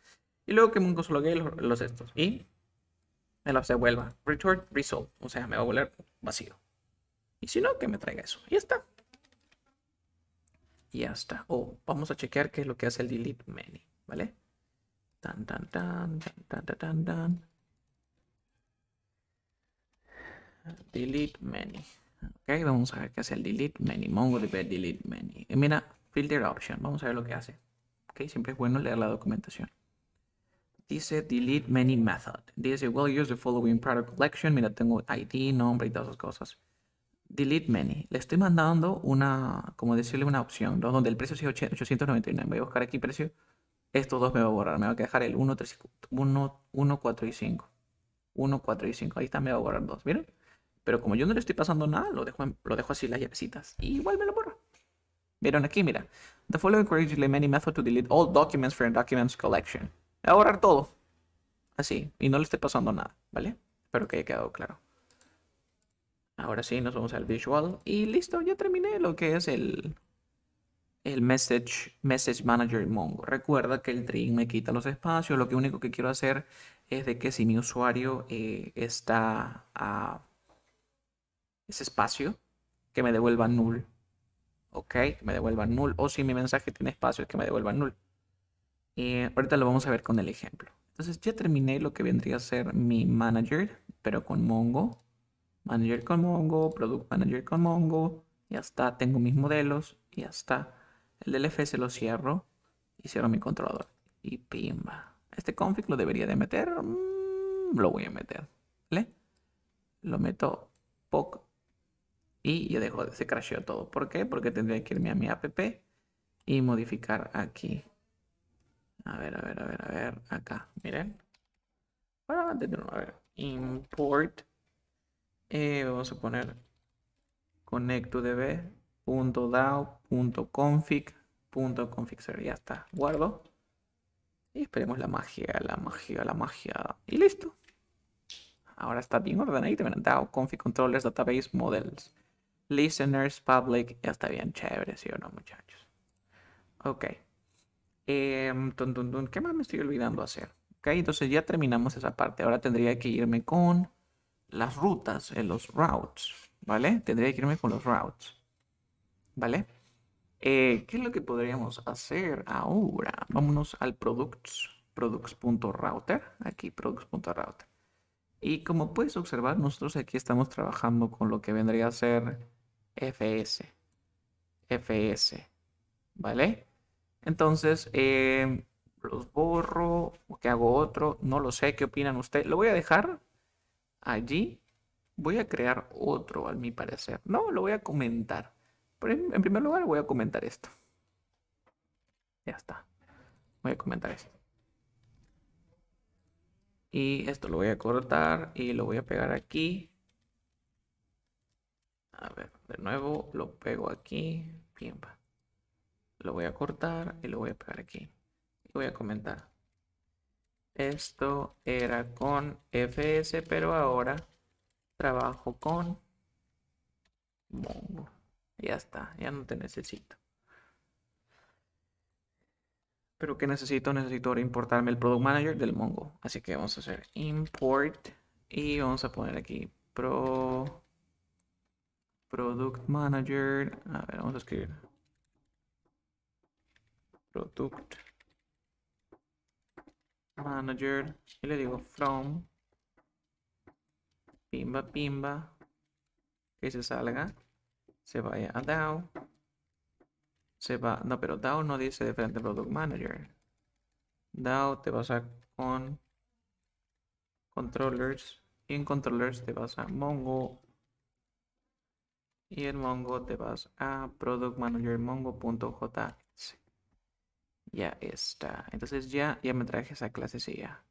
Y luego que me lo los, los estos. Y me los devuelva. Return resolve O sea, me va a volver vacío. Y si no, que me traiga eso. Y ya está. Y ya está. O vamos a chequear qué es lo que hace el delete many. ¿Vale? tan, tan, tan, tan, tan, tan. tan. Delete many. Ok, vamos a ver qué hace el delete many. MongoDB delete many. mira, filter option. Vamos a ver lo que hace. Ok, siempre es bueno leer la documentación. Dice delete many method. Dice we'll use the following product collection. Mira, tengo ID, nombre y todas esas cosas. Delete many. Le estoy mandando una, como decirle, una opción, donde el precio es 899. Voy a buscar aquí precio. Estos dos me va a borrar. Me va a dejar el 1, 3, 1, 1 4 y 5. 1, 4 y 5. Ahí está, me va a borrar dos. ¿Vieron? Pero como yo no le estoy pasando nada, lo dejo, lo dejo así las llavecitas. Y igual me lo borro. Vieron aquí, mira. The following correctly many method to delete all documents from documents collection. Ahorrar todo. Así. Y no le estoy pasando nada, ¿vale? Espero que haya quedado claro. Ahora sí, nos vamos al visual. Y listo, ya terminé lo que es el, el message, message Manager Mongo. Recuerda que el trim me quita los espacios. Lo que único que quiero hacer es de que si mi usuario eh, está a ese espacio, que me devuelva null. Ok, que me devuelva null. O si mi mensaje tiene espacio, que me devuelva null. Y ahorita lo vamos a ver con el ejemplo. Entonces ya terminé lo que vendría a ser mi manager, pero con Mongo. Manager con Mongo, Product Manager con Mongo. Ya está, tengo mis modelos. Ya está. El DLF se lo cierro y cierro mi controlador. Y pimba. Este config lo debería de meter. Mm, lo voy a meter. ¿Vale? Lo meto poco. Y yo dejo, se crasheó todo. ¿Por qué? Porque tendría que irme a mi app y modificar aquí. A ver, a ver, a ver, a ver. Acá, miren. Bueno, a ver. Import. Eh, vamos a poner connect Ya está. Guardo. Y esperemos la magia, la magia, la magia. Y listo. Ahora está bien ordenado DAO, Config Controllers, Database Models. Listeners Public está bien chévere, ¿sí o no, muchachos? Ok. Em, ¿Qué más me estoy olvidando hacer? Ok, entonces ya terminamos esa parte. Ahora tendría que irme con las rutas, en los routes, ¿vale? Tendría que irme con los routes, ¿vale? Eh, ¿Qué es lo que podríamos hacer ahora? Vámonos al products, products.router, aquí products.router. Y como puedes observar, nosotros aquí estamos trabajando con lo que vendría a ser FS. FS. ¿Vale? Entonces, em, los borro, o que hago otro, no lo sé, ¿qué opinan ustedes? Lo voy a dejar allí. Voy a crear otro, al mi parecer. No, lo voy a comentar. Pero en primer lugar, voy a comentar esto. Ya está. Voy a comentar esto. Y esto lo voy a cortar y lo voy a pegar aquí. A ver, de nuevo lo pego aquí. va. Lo voy a cortar y lo voy a pegar aquí. Y voy a comentar. Esto era con FS, pero ahora trabajo con Mongo. Ya está, ya no te necesito. Pero que necesito, necesito importarme el Product Manager del Mongo. Así que vamos a hacer import y vamos a poner aquí pro Product Manager. A ver, vamos a escribir. Product Manager. Y le digo from. Pimba, pimba. Que se salga. Se vaya a DAO. Se va. No, pero DAO no dice de frente Product Manager. DAO te vas a con controllers. Y en controllers te vas a Mongo y el Mongo te vas a productmanagermongo.js. Ya está. Entonces ya, ya me traje esa ya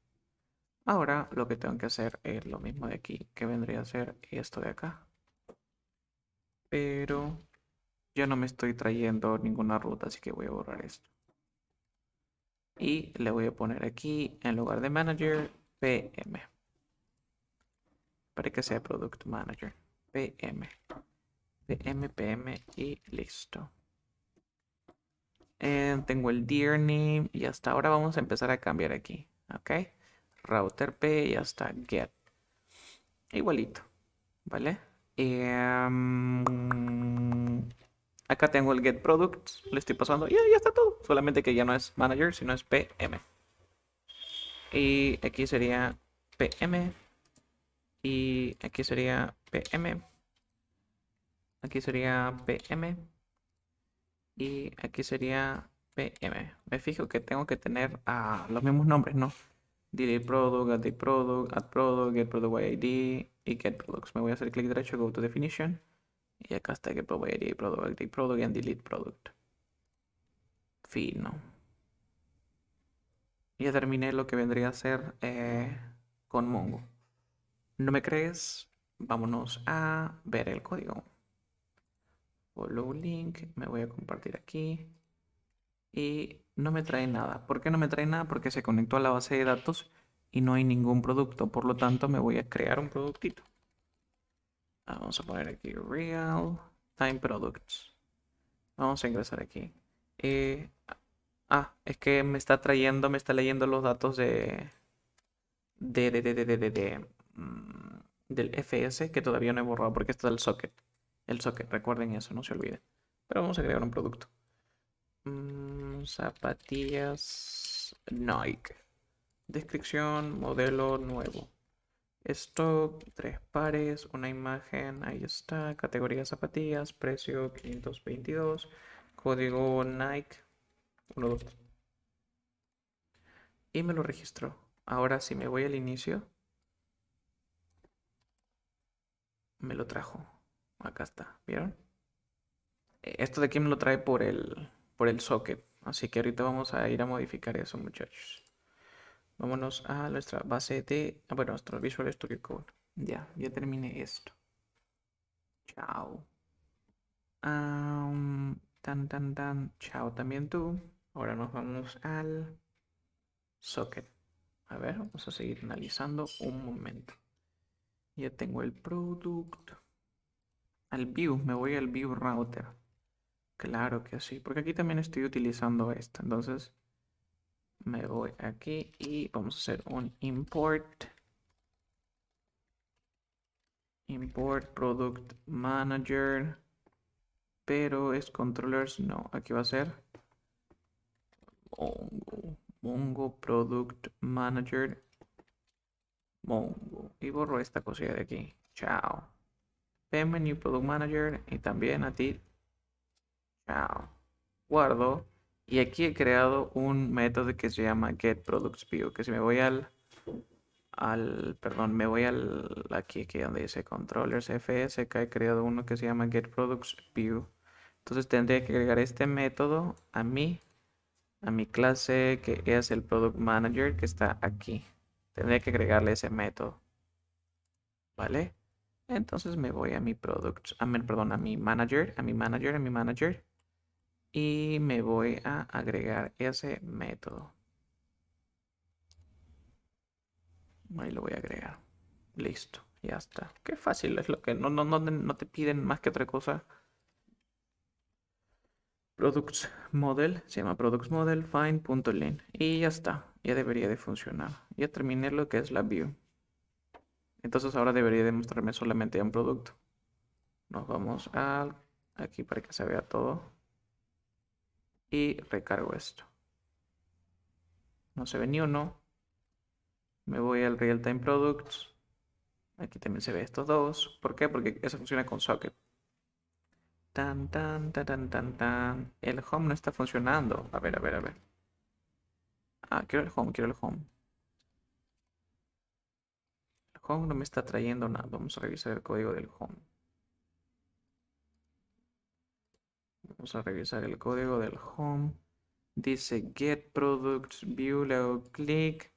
Ahora lo que tengo que hacer es lo mismo de aquí, que vendría a ser esto de acá. Pero yo no me estoy trayendo ninguna ruta, así que voy a borrar esto. Y le voy a poner aquí, en lugar de manager, PM. Para que sea product manager, PM de mpm y listo. Eh, tengo el dear name y hasta ahora vamos a empezar a cambiar aquí. Ok. Router P y hasta get. Igualito. ¿Vale? Em, acá tengo el get products. Le estoy pasando. Y ya está todo. Solamente que ya no es manager, sino es PM. Y aquí sería PM. Y aquí sería PM. Aquí sería PM. Y aquí sería PM. Me fijo que tengo que tener ah, los mismos nombres, ¿no? delete product, add product, add product, get product by ID y get products. Me voy a hacer clic derecho, go to definition. Y acá está get product by ID, product, add product and delete product. Fino. ya terminé lo que vendría a ser eh, con Mongo. ¿No me crees? Vámonos a ver el código. Follow link, me voy a compartir aquí. Y no me trae nada. ¿Por qué no me trae nada? Porque se conectó a la base de datos y no hay ningún producto. Por lo tanto, me voy a crear un productito. Ah, vamos a poner aquí Real Time Products. Vamos a ingresar aquí. Eh, ah, ah, es que me está trayendo, me está leyendo los datos de... de mm, del FS que todavía no he borrado porque está el socket el socket. Recuerden eso, no se olviden. Pero vamos a crear un producto. Mm, zapatillas Nike. Descripción, modelo nuevo. Stock, tres pares, una imagen, ahí está. Categoría zapatillas, precio 522. Código Nike dos. Y me lo registró. Ahora si me voy al inicio, me lo trajo. Acá está, ¿vieron? Eh, esto de aquí me lo trae por el, por el socket. Así que ahorita vamos a ir a modificar eso, muchachos. Vámonos a nuestra base de... Ah, bueno, nuestro Visual Studio Code. Ya, ya terminé esto. Chao. tan, tan, tan. Chao también tú. Ahora nos vamos al socket. A ver, vamos a seguir analizando un momento. Ya tengo el producto al view, me voy al view router. Claro que sí, porque aquí también estoy utilizando esto. Entonces me voy aquí y vamos a hacer un import. Import product manager. Pero es controllers, no, aquí va a ser Mongo, Mongo product manager. Mongo. Y borro esta cosilla de aquí. Chao menú Product Manager y también a ti. Guardo. Y aquí he creado un método que se llama get products view Que si me voy al, al, perdón, me voy al, aquí, que donde dice controllers fs, acá he creado uno que se llama get products view Entonces tendría que agregar este método a mi a mi clase que es el product manager que está aquí. Tendría que agregarle ese método. ¿Vale? Entonces me voy a mi products, a mi, perdón, a mi manager, a mi manager, a mi manager. Y me voy a agregar ese método. Ahí lo voy a agregar. Listo, ya está. Qué fácil es lo que no, no, no, te piden más que otra cosa. Products Model, se llama Products Model find.lin. Y ya está, ya debería de funcionar. Ya terminé lo que es la view. Entonces ahora debería demostrarme solamente un producto. Nos vamos al aquí para que se vea todo. Y recargo esto. No se ve ni uno. Me voy al Real Time Products. Aquí también se ve estos dos. ¿Por qué? Porque eso funciona con socket. Tan, tan, tan, tan, tan, tan. El home no está funcionando. A ver, a ver, a ver. Ah, quiero el home, quiero el home. Home no me está trayendo nada. Vamos a revisar el código del home. Vamos a revisar el código del home. Dice get products view, le hago clic.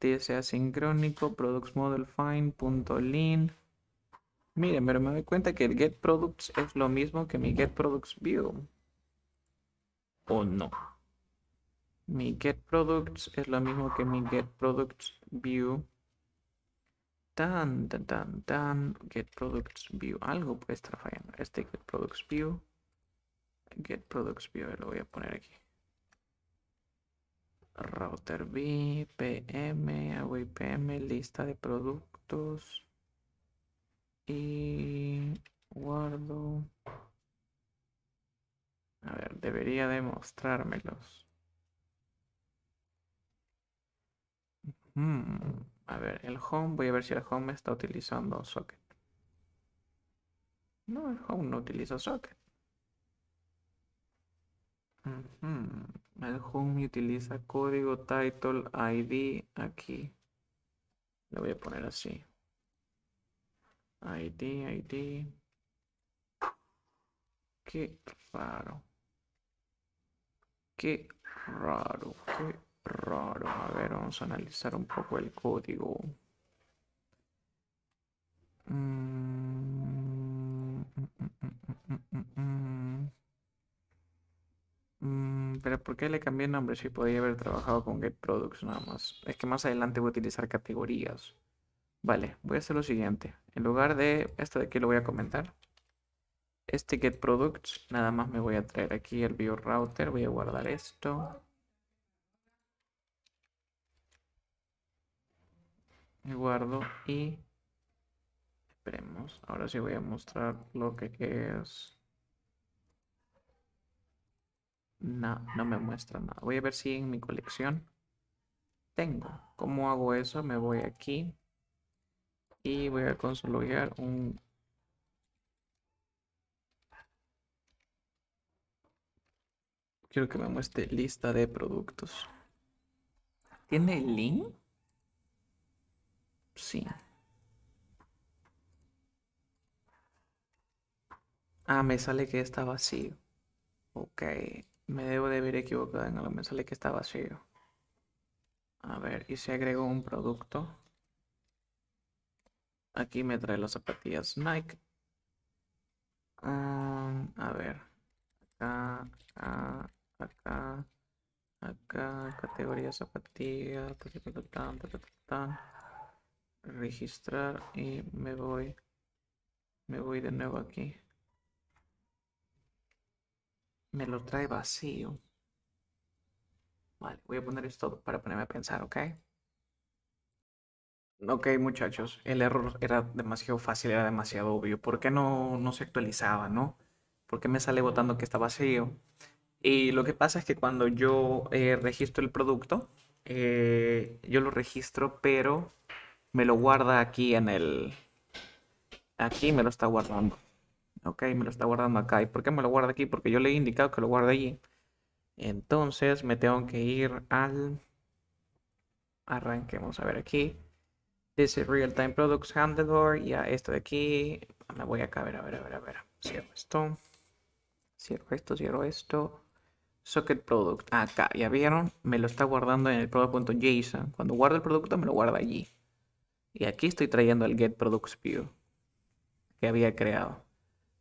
Dice asincrónico products model punto Miren, pero me doy cuenta que el get products es lo mismo que mi get products view. ¿O no? Mi get products es lo mismo que mi get products view. Dan, dan, dan, tan. Get products view. Algo puede estar fallando. Este get products view. Get products view. Lo voy a poner aquí. Router B, PM, away lista de productos. Y guardo. A ver, debería demostrármelos. Hmm. A ver, el home, voy a ver si el home está utilizando socket. No, el home no utiliza socket. El home utiliza código title ID aquí. Le voy a poner así. ID, ID. Qué raro. Qué raro. Qué raro, A ver, vamos a analizar un poco el código. Mm, pero ¿por qué le cambié el nombre si podía haber trabajado con Get Products nada más? Es que más adelante voy a utilizar categorías. Vale, voy a hacer lo siguiente. En lugar de esto de que lo voy a comentar. Este Get nada más me voy a traer aquí el View Router. Voy a guardar esto. guardo y esperemos. Ahora sí voy a mostrar lo que es. No, no me muestra nada. Voy a ver si en mi colección tengo. ¿Cómo hago eso? Me voy aquí y voy a consolidar un quiero que me muestre lista de productos. ¿Tiene link? Sí. Ah, me sale que está vacío. Ok. Me debo de haber equivocado en algo. Me sale que está vacío. A ver, y se agregó un producto. Aquí me trae las zapatillas Nike. Ah, a ver. Acá, acá, acá. Acá, categoría zapatilla registrar y me voy me voy de nuevo aquí me lo trae vacío vale voy a poner esto para ponerme a pensar ok ok muchachos el error era demasiado fácil era demasiado obvio ¿por qué no, no se actualizaba no? ¿por qué me sale votando que está vacío? y lo que pasa es que cuando yo eh, registro el producto eh, yo lo registro pero me lo guarda aquí en el... Aquí me lo está guardando. Ok, me lo está guardando acá. ¿Y por qué me lo guarda aquí? Porque yo le he indicado que lo guarde allí. Entonces me tengo que ir al... Arranquemos a ver aquí. This is Real Time Products Handlebar. Ya esto de aquí. Me voy acá a ver, a ver, a ver, a ver. Cierro esto. Cierro esto, cierro esto. Socket Product. Acá, ya vieron. Me lo está guardando en el product.json. Cuando guardo el producto me lo guarda allí. Y aquí estoy trayendo el get products view que había creado.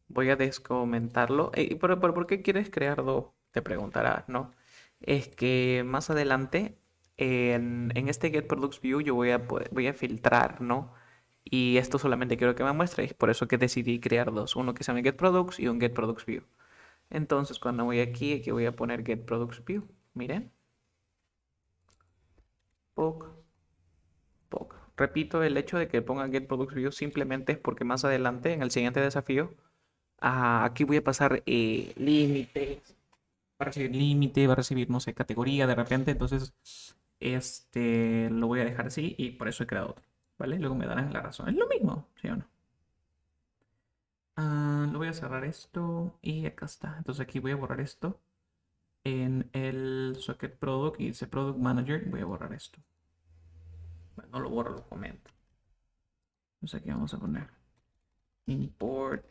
Voy a descomentarlo. ¿Y por, qué quieres crear dos? Te preguntarás, ¿no? Es que más adelante en, este get products view yo voy a, filtrar, ¿no? Y esto solamente quiero que me muestres, por eso que decidí crear dos, uno que se llama Get Products y un Get Products View. Entonces cuando voy aquí, aquí voy a poner Get Products View, miren. Poc, Repito, el hecho de que ponga Get Products View simplemente es porque más adelante, en el siguiente desafío, ah, aquí voy a pasar eh, límites, va a recibir límite, va a recibir, no sé, categoría de repente, entonces este lo voy a dejar así y por eso he creado otro, ¿vale? Luego me darán la razón. Es lo mismo, ¿sí o no? Ah, lo voy a cerrar esto y acá está. Entonces aquí voy a borrar esto en el socket product y dice product manager. Voy a borrar esto no lo borro, lo comento. Entonces aquí vamos a poner import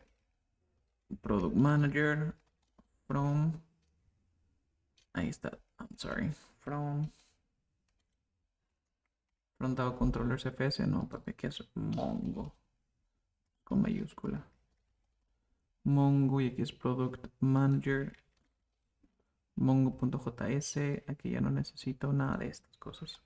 product manager from ahí está, I'm sorry, from frontado controller no papi, que es Mongo con mayúscula. Mongo y aquí es product manager mongo.js, aquí ya no necesito nada de estas cosas.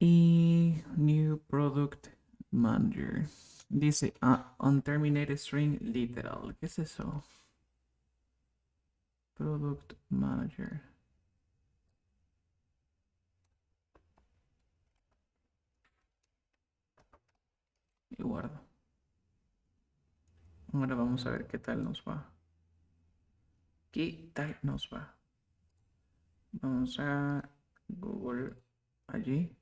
Y New Product Manager. Dice uh, ah, Unterminated String Literal. ¿Qué es eso? Product Manager. Y guardo. Ahora vamos a ver qué tal nos va. ¿Qué tal nos va? Vamos a Google allí.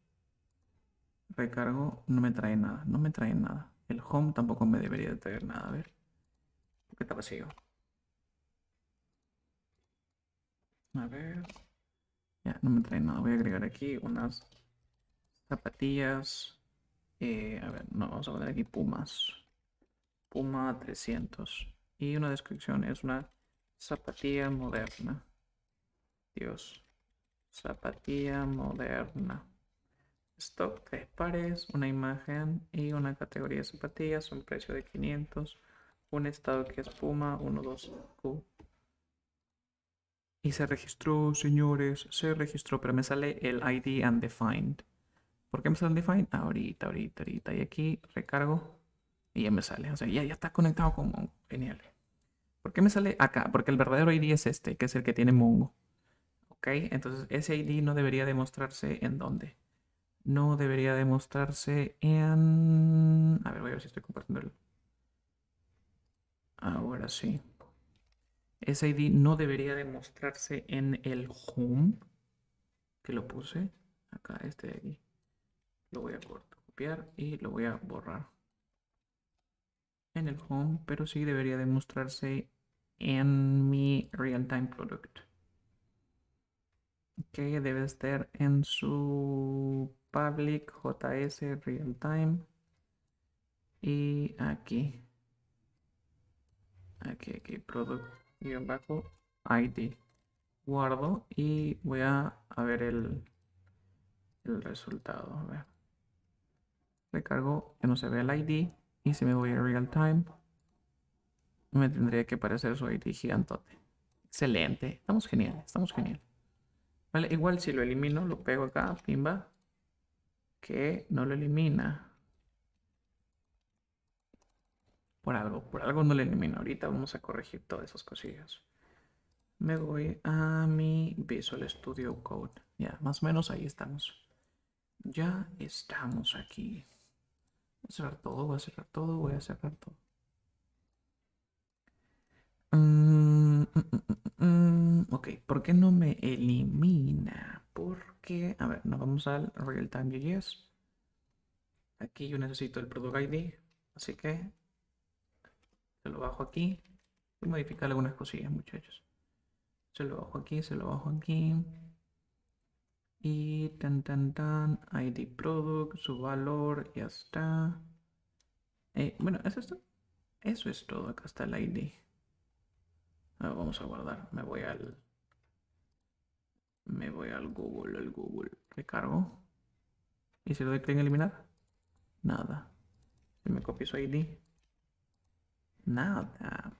Recargo, no me trae nada, no me trae nada. El home tampoco me debería de traer nada, a ver. qué está vacío. A ver. Ya, no me trae nada. Voy a agregar aquí unas zapatillas. Eh, a ver, no, vamos a poner aquí Pumas. Puma 300. Y una descripción, es una zapatilla moderna. Dios. Zapatilla moderna. Stock, tres pares, una imagen y una categoría de simpatías, un precio de 500, un estado que es Puma 12Q. Y se registró, señores, se registró, pero me sale el ID undefined. ¿Por qué me sale undefined? Ahorita, ahorita, ahorita. Y aquí recargo y ya me sale. O sea, ya, ya está conectado con Mongo. Genial. ¿Por qué me sale acá? Porque el verdadero ID es este, que es el que tiene Mongo. ¿Ok? Entonces ese ID no debería demostrarse en dónde no debería demostrarse en... A ver, voy a ver si estoy compartiéndolo. Ahora sí. SID no debería demostrarse en el home, que lo puse. Acá, este de aquí. Lo voy a copiar y lo voy a borrar. En el home, pero sí debería demostrarse en mi real-time product que debe estar en su public js real time y aquí aquí aquí product bajo id guardo y voy a, ver el, el resultado recargo que no se ve el id y si me voy a real time me tendría que aparecer su id gigantote excelente estamos genial estamos genial igual si lo elimino lo pego acá pimba que no lo elimina. Por algo, por algo no lo elimina. Ahorita vamos a corregir todas esas cosillas. Me voy a mi Visual Studio Code. Ya, más o menos ahí estamos. Ya estamos aquí. Voy a cerrar todo, voy a cerrar todo, voy a cerrar todo. Mm, mm, mm, ok, ¿por qué no me elimina? Porque, a ver, nos vamos al Real Time Aquí yo necesito el Product ID, así que se lo bajo aquí. y modificar algunas cosillas, muchachos. Se lo bajo aquí, se lo bajo aquí. Y tan tan tan, ID product, su valor, ya está. Eh, bueno, ¿es esto? Eso es todo, acá está el ID. vamos a guardar, me voy al me voy al Google, al Google. Recargo. ¿Y si lo doy en eliminar? Nada. me copio su ID. Nada.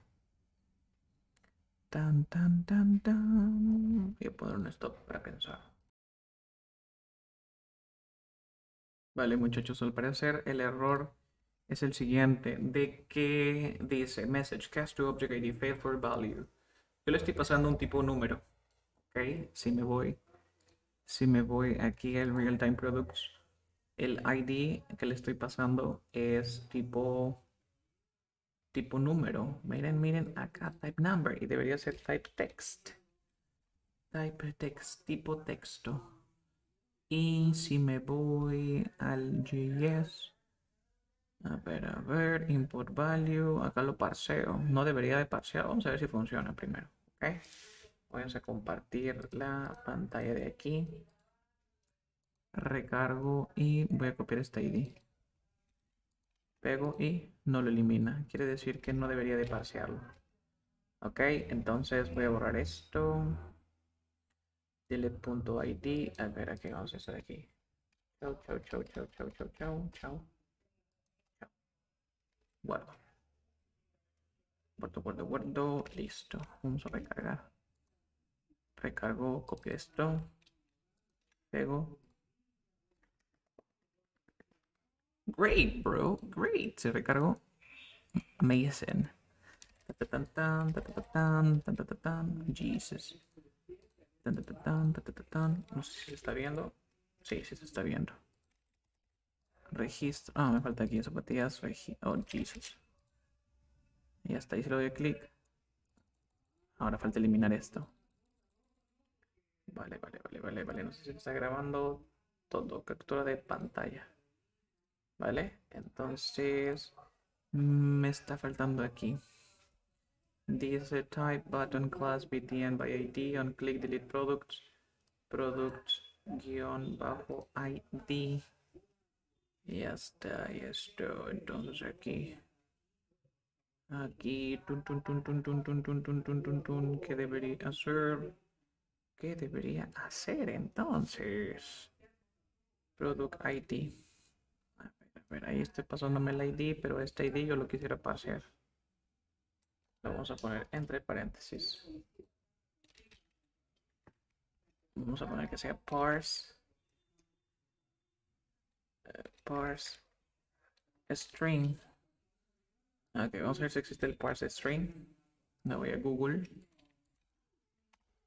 Tan, tan, tan, tan. Voy a poner un stop para pensar. Vale, muchachos, al parecer el error es el siguiente, de que dice message cast to object ID fail for value. Yo le estoy pasando un tipo número si me voy, si me voy aquí al Real Time Products, el ID que le estoy pasando es tipo tipo número. Miren, miren, acá type number y debería ser type text. Type text, tipo texto. Y si me voy al JS, a ver, a ver, import value, acá lo parseo. No debería de parsear, vamos a ver si funciona primero, Vamos a compartir la pantalla de aquí. Recargo y voy a copiar esta ID. Pego y no lo elimina. Quiere decir que no debería de parsearlo. Ok, entonces voy a borrar esto. Delete.id. A ver, a qué vamos a hacer aquí. Chao, chao, chao, chao, chao, chao, chao. Guardo. Guardo, guardo, guardo. Listo. Vamos a recargar recargo, copio esto, pego. Great, bro, great, se recargó. Amazing. Jesus. No sé si se está viendo. Sí, sí se está viendo. Registro. Ah, me falta aquí en zapatillas. oh, Jesus. Y hasta ahí se lo doy clic. Ahora falta eliminar esto. Vale, vale, vale, vale, vale. No sé si está grabando todo, captura de pantalla. Vale, entonces me está faltando aquí. Dice type button class btn by id on click delete product product guión bajo id ya está ya está entonces aquí aquí qué debería hacer ¿Qué debería hacer entonces? Product ID. A ver, ahí estoy pasándome el ID, pero este ID yo lo quisiera pasear. Lo vamos a poner entre paréntesis. Vamos a poner que sea parse. Eh, parse string. Ok, vamos a ver si existe el parse string. Me voy a Google.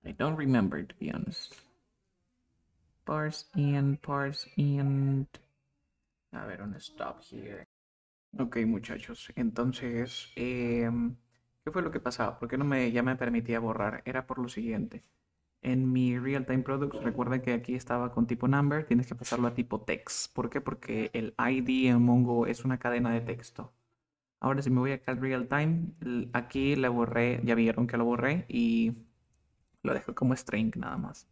I don't remember, to be honest. Parse and parse and... A ver, un stop here. Ok, muchachos. Entonces, em, ¿qué fue lo que pasaba? ¿Por qué no me, ya me permitía borrar? Era por lo siguiente. En mi Real Time Products, recuerden que aquí estaba con tipo number, tienes que pasarlo a tipo text. ¿Por qué? Porque el ID en Mongo es una cadena de texto. Ahora si me voy acá al Real Time, aquí la borré, ya vieron que lo borré y lo dejo como string nada más.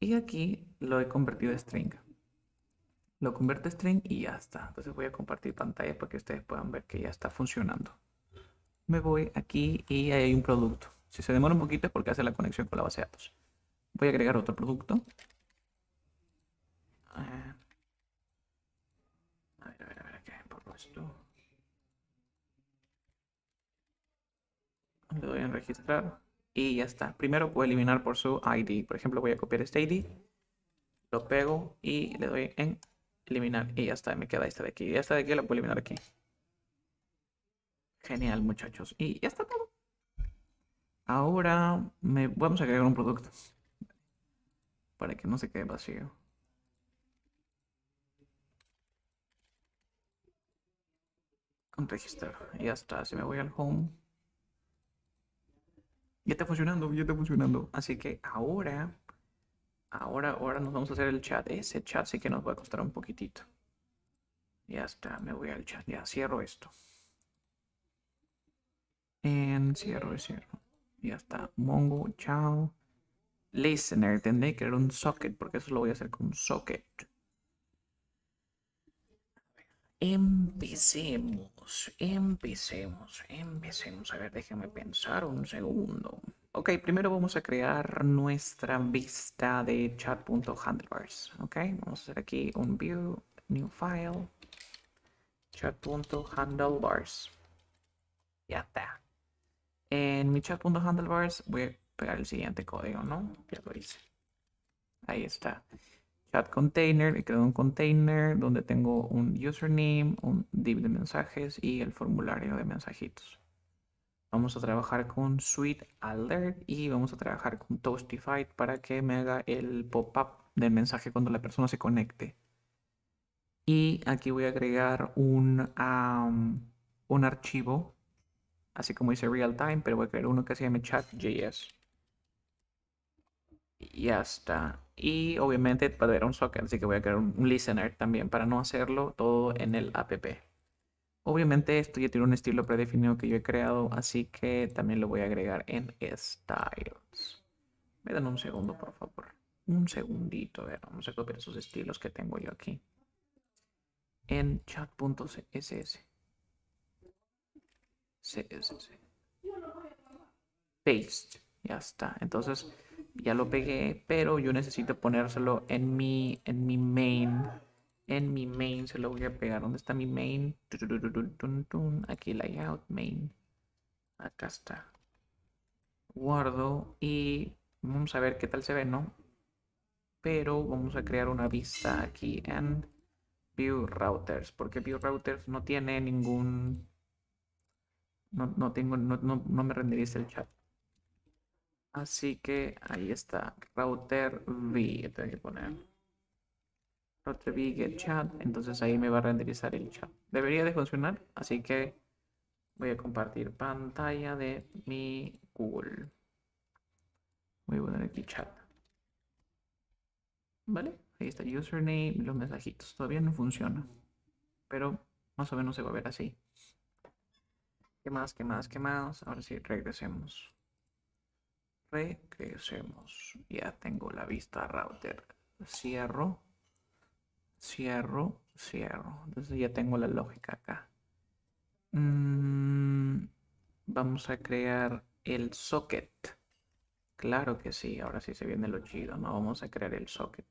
Y aquí lo he convertido a string. Lo convierto a string y ya está. Entonces voy a compartir pantalla para que ustedes puedan ver que ya está funcionando. Me voy aquí y ahí hay un producto. Si se demora un poquito es porque hace la conexión con la base de datos. Voy a agregar otro producto. Ah. a por Le doy en registrar y ya está. Primero puedo eliminar por su ID. Por ejemplo, voy a copiar este ID, lo pego y le doy en eliminar y ya está. Me queda esta de aquí. Y esta de aquí la puedo eliminar aquí. Genial, muchachos. Y ya está todo. Ahora me... vamos a agregar un producto para que no se quede vacío. Un registro. Ya está. Si me voy al home ya está funcionando, ya está funcionando. Así que ahora, ahora, ahora nos vamos a hacer el chat. Ese chat sí que nos va a costar un poquitito. Ya está, me voy al chat. Ya cierro esto. En cierro, cierro. Ya está. Mongo, chao. Listener, tendré que crear un socket porque eso lo voy a hacer con socket. Empecemos, empecemos, empecemos. A ver, déjeme pensar un segundo. Ok, primero vamos a crear nuestra vista de chat.handlebars. Ok, vamos a hacer aquí un view, new file, chat.handlebars. Ya está. En mi chat.handlebars voy a pegar el siguiente código, ¿no? Ya lo hice. Ahí está chat container, he creado un container donde tengo un username, un div de mensajes y el formulario de mensajitos. Vamos a trabajar con Sweet Alert y vamos a trabajar con Toastify para que me haga el pop-up del mensaje cuando la persona se conecte. Y aquí voy a agregar un, un archivo, así como dice real time, pero voy a crear uno que se llame chat.js ya está. Y obviamente para ver un socket, así que voy a crear un listener también para no hacerlo todo en el app. Obviamente esto ya tiene un estilo predefinido que yo he creado, así que también lo voy a agregar en styles. Me dan un segundo, por favor. Un segundito, a ver, vamos a copiar esos estilos que tengo yo aquí. En chat.css. CSS. Paste. Ya está. Entonces, ya lo pegué, pero yo necesito ponérselo en mi, en mi main. En mi main se lo voy a pegar. ¿Dónde está mi main? Aquí layout main. Acá está. Guardo y vamos a ver qué tal se ve, ¿no? Pero vamos a crear una vista aquí en view routers, porque view routers no tiene ningún... No, tengo, me renderiza el chat. Así que ahí está, router v, tengo que poner. Router v get chat, entonces ahí me va a renderizar el chat. Debería de funcionar, así que voy a compartir pantalla de mi Google. Voy a poner aquí chat. ¿Vale? Ahí está username, los mensajitos. Todavía no funciona, pero más o menos se va a ver así. ¿Qué más? ¿Qué más? ¿Qué más? Ahora sí, regresemos que hacemos, Ya tengo la vista router. Cierro, cierro, cierro. Entonces ya tengo la lógica acá. Mm, vamos a crear el socket. Claro que sí, ahora sí se viene lo chido, ¿no? Vamos a crear el socket.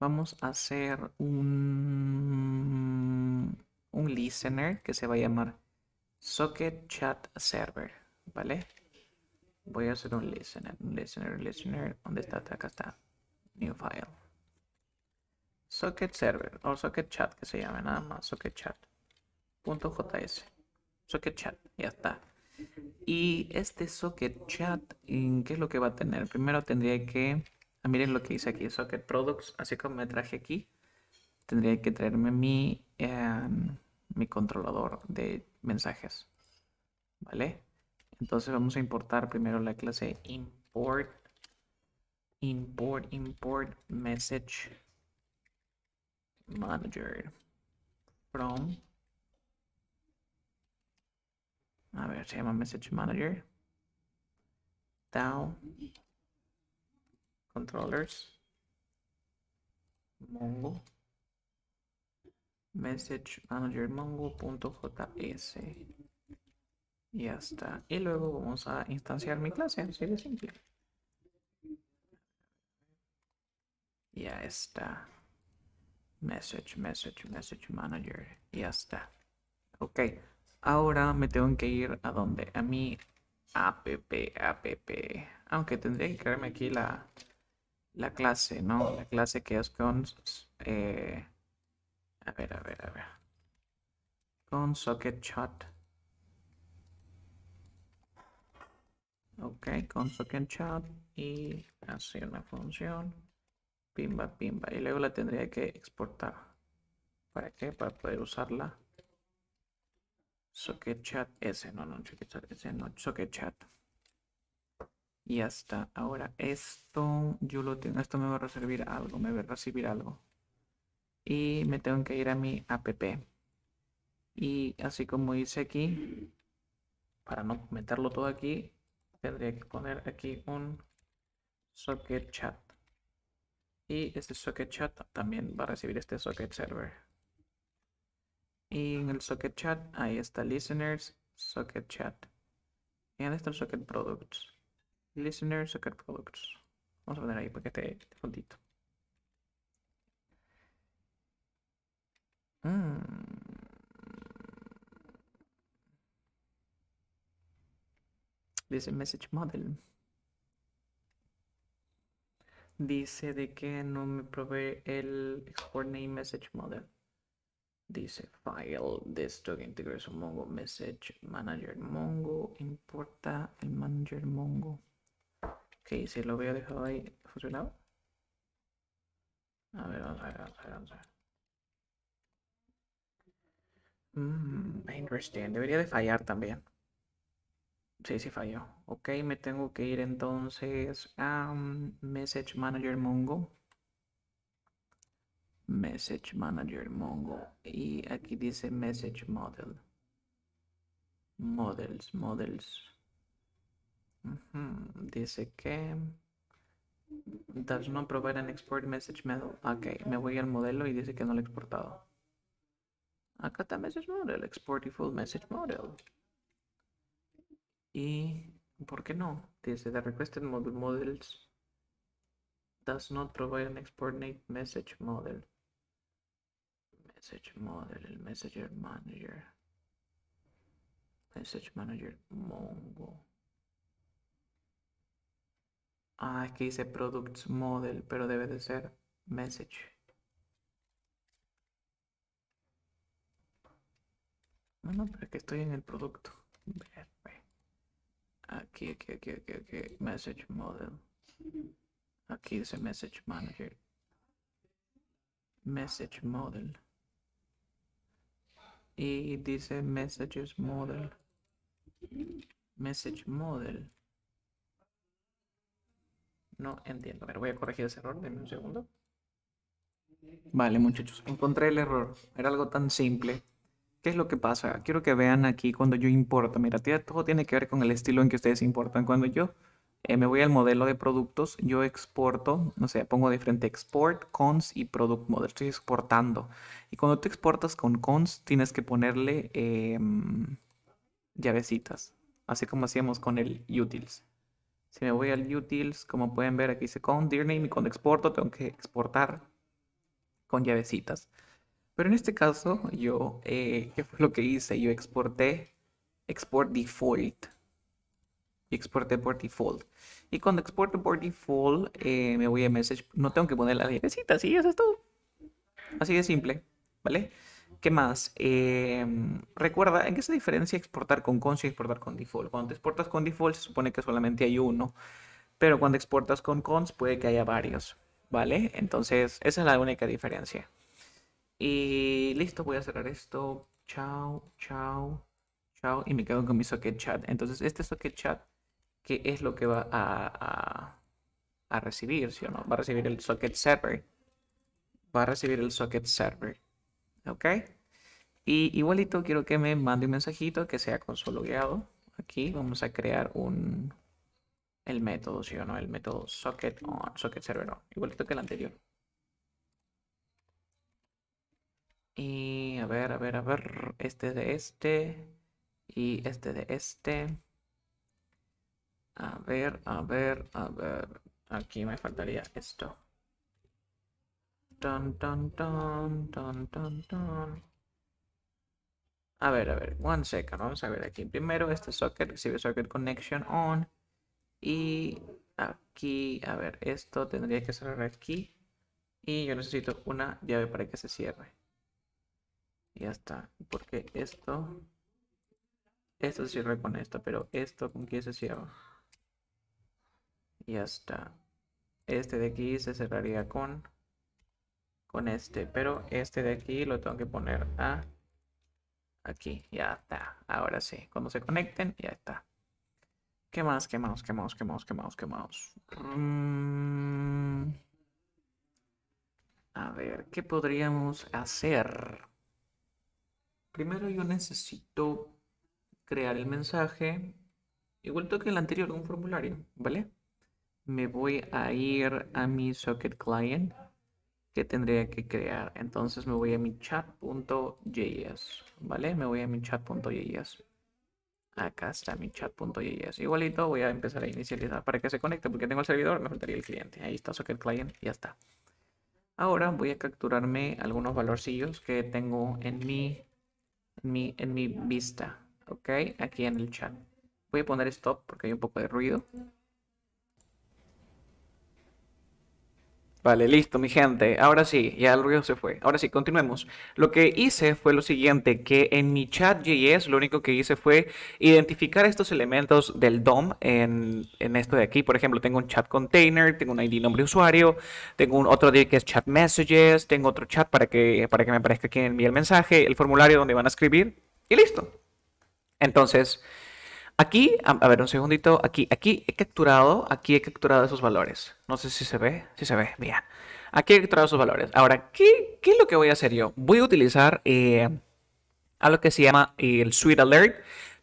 Vamos a hacer un, un listener que se va a llamar socket chat server, ¿vale? Voy a hacer un listener, un listener, listener. ¿Dónde está? Acá está. New file. Socket server o socket chat que se llame nada más. Socket chat. .js. Socket chat. Ya está. Y este socket chat, ¿qué es lo que va a tener? Primero tendría que... Ah, miren lo que hice aquí. Socket products. Así como me traje aquí. Tendría que traerme mi, em, mi controlador de mensajes. ¿Vale? Entonces vamos a importar primero la clase import, import, import message manager from. A ver, se llama message manager. Down. Controllers. Mongo. Message manager mongo.js. Y ya está. Y luego vamos a instanciar mi clase, así de simple. Ya está. Message, message, message manager. Ya está. Ok. Ahora me tengo que ir a donde? A mi app, app. Aunque tendría que crearme aquí la, la clase, ¿no? La clase que es con... Eh, a ver, a ver, a ver. Con socket chat Ok, con socket chat y así una función. Pimba, pimba. Y luego la tendría que exportar. ¿Para qué? Para poder usarla. Socket chat S, no, no, socket chat S, no, socket chat. Y hasta ahora esto, yo lo tengo, esto me va a recibir algo, me va a recibir algo. Y me tengo que ir a mi app. Y así como hice aquí, para no meterlo todo aquí, tendría que poner aquí un socket chat. Y este socket chat también va a recibir este socket server. Y en el socket chat, ahí está listeners, socket chat. Y en está socket products. Listener, socket products. Vamos a poner ahí para que esté dice message model. Dice de que no me provee el export name message model. Dice file desktop integration mongo message manager mongo importa el manager mongo. Ok, si lo había dejado ahí funcionado. A ver, vamos a ver, vamos a ver, mm, interesting, debería de fallar también. Sí, sí falló. Ok, me tengo que ir entonces a mm, Message Manager Mongo. Message Manager Mongo. Y aquí dice Message Model. Models, models. Dice que does not provide an export message model. Ok, me voy al modelo y dice que no lo he exportado. Acá está Message Model, Export full Message Model y, ¿por qué no? Dice, the requested model models does not provide an export name message model. Message model, el messenger manager. Message manager Mongo. Ah, es dice products model, pero debe de ser message. No, no, pero es que estoy en el producto. Aquí, aquí, aquí, aquí, aquí. Message model. Aquí dice message manager. Message model. Y dice messages model. Message model. No entiendo. a ver voy a corregir ese error. Denme un segundo. Vale, muchachos. Encontré el error. Era algo tan simple. ¿Qué es lo que pasa? Quiero que vean aquí cuando yo importo. Mira, todo tiene que ver con el estilo en que ustedes importan. Cuando yo eh, me voy al modelo de productos, yo exporto, no sé, pongo diferente export, cons y product model. Estoy exportando. Y cuando tú exportas con cons, tienes que ponerle em, llavecitas, así como hacíamos con el utils. Si me voy al utils, como pueden ver, aquí dice con dear name y cuando exporto tengo que exportar con llavecitas. Pero en este caso, yo, eh, ¿qué fue lo que hice? Yo exporté export default. Y exporté por default. Y cuando exporto por default, eh, me voy a message. No tengo que poner la viejecita, sí, eso es todo. Así de simple, ¿vale? ¿Qué más? Em, recuerda, ¿en qué se diferencia exportar con cons y exportar con default? Cuando exportas con default se supone que solamente hay uno, pero cuando exportas con cons puede que haya varios, ¿vale? Entonces, esa es la única diferencia. Y listo, voy a cerrar esto. Chao, chao, chao. Y me quedo con mi socket chat. Entonces, este socket chat, ¿qué es lo que va a, recibir? si o no? Va a recibir el socket server. Va a recibir el socket server. ¿Ok? Y igualito quiero que me mande un mensajito que sea con Aquí vamos a crear un el método, si o no? El método socket socket server Igualito que el anterior. Y a ver, a ver, a ver. Este de este. Y este de este. A ver, a ver, a ver. Aquí me faltaría esto. Ton, ton, ton, ton, ton, ton. A ver, a ver, one second. Vamos a ver aquí. Primero este socket recibe socket connection on. Y aquí, a ver, esto tendría que cerrar aquí. Y yo necesito una llave para que se cierre ya está. Porque esto. Esto se cierra con esto, pero esto con qué se cierra. Y ya está. Este de aquí se cerraría con. Con este. Pero este de aquí lo tengo que poner a. Aquí. Ya está. Ahora sí. Cuando se conecten, ya está. ¿Qué más? ¿Qué más? ¿Qué más? ¿Qué más? ¿Qué más? ¿Qué más? Mm. A ver, ¿qué podríamos hacer? Primero yo necesito crear el mensaje, igual que el anterior, un formulario, ¿vale? Me voy a ir a mi socket client que tendría que crear. Entonces me voy a mi chat.js, ¿vale? Me voy a mi chat.js. Acá está mi chat.js. Igualito voy a empezar a inicializar para que se conecte porque tengo el servidor, me faltaría el cliente. Ahí está socket client, ya está. Ahora voy a capturarme algunos valorcillos que tengo en mi en mi, en mi vista, ¿ok? Aquí en el chat. Voy a poner stop porque hay un poco de ruido. Vale, listo, mi gente. Ahora sí, ya el ruido se fue. Ahora sí, continuemos. Lo que hice fue lo siguiente, que en mi chat JS lo único que hice fue identificar estos elementos del DOM en, esto de aquí. Por ejemplo, tengo un chat container, tengo un ID nombre usuario, tengo un otro que es chat messages, tengo otro chat para que, para que me aparezca quien envía el mensaje, el formulario donde van a escribir y listo. Entonces, Aquí, a, ver, un segundito, aquí, aquí he capturado, aquí he capturado esos valores. No sé si se ve, si se ve, mira. Aquí he capturado esos valores. Ahora, ¿qué, qué es lo que voy a hacer yo? Voy a utilizar eh, algo que se llama eh, el Suite Alert.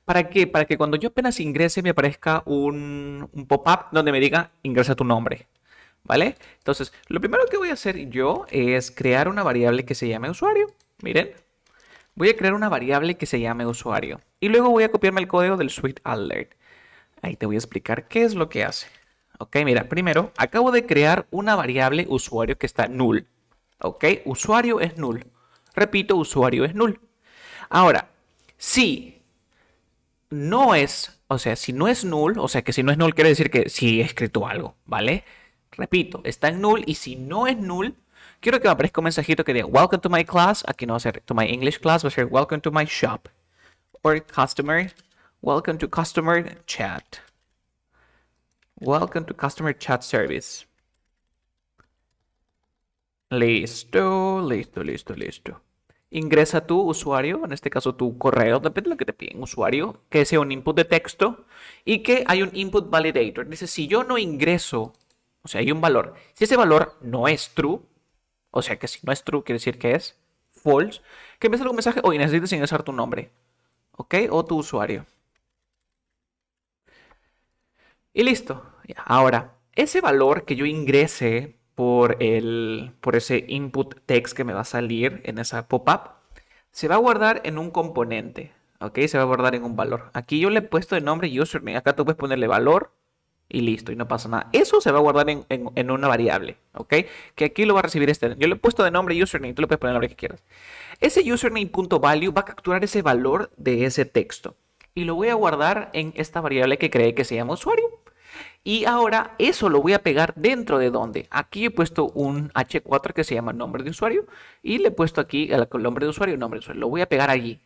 ¿Para qué? Para que cuando yo apenas ingrese me aparezca un, un pop-up donde me diga ingresa tu nombre. ¿Vale? Entonces, lo primero que voy a hacer yo es crear una variable que se llame usuario. Miren, Voy a crear una variable que se llame usuario y luego voy a copiarme el código del suite alert. Ahí te voy a explicar qué es lo que hace. Ok, mira, primero acabo de crear una variable usuario que está null. Ok, usuario es null. Repito, usuario es null. Ahora, si no es, o sea, si no es null, o sea que si no es null quiere decir que sí he escrito algo, ¿vale? Repito, está en null y si no es null, quiero que me aparezca un mensajito que diga Welcome to my class. Aquí no va a ser to my English class, va a ser Welcome to my shop. Or customer, Welcome to customer chat. Welcome to customer chat service. Listo, listo, listo, listo. Ingresa tu usuario, en este caso tu correo, depende de lo que te piden, usuario, que sea un input de texto y que hay un input validator. Dice, si yo no ingreso, o sea, hay un valor, si ese valor no es true, o sea que si no es true, quiere decir que es false. Que me sale un mensaje, oye, necesitas ingresar tu nombre. ¿Ok? O tu usuario. Y listo. Ahora, ese valor que yo ingrese por, el, por ese input text que me va a salir en esa pop-up, se va a guardar en un componente. ¿Ok? Se va a guardar en un valor. Aquí yo le he puesto el nombre username. Acá tú puedes ponerle valor y listo, y no pasa nada. Eso se va a guardar en, una variable, ¿ok? Que aquí lo va a recibir este. Yo le he puesto de nombre username, tú lo puedes poner el nombre que quieras. Ese username.value va a capturar ese valor de ese texto y lo voy a guardar en esta variable que cree que se llama usuario. Y ahora eso lo voy a pegar dentro de donde. Aquí he puesto un H4 que se llama nombre de usuario y le he puesto aquí el nombre de usuario, nombre de usuario. Lo voy a pegar allí.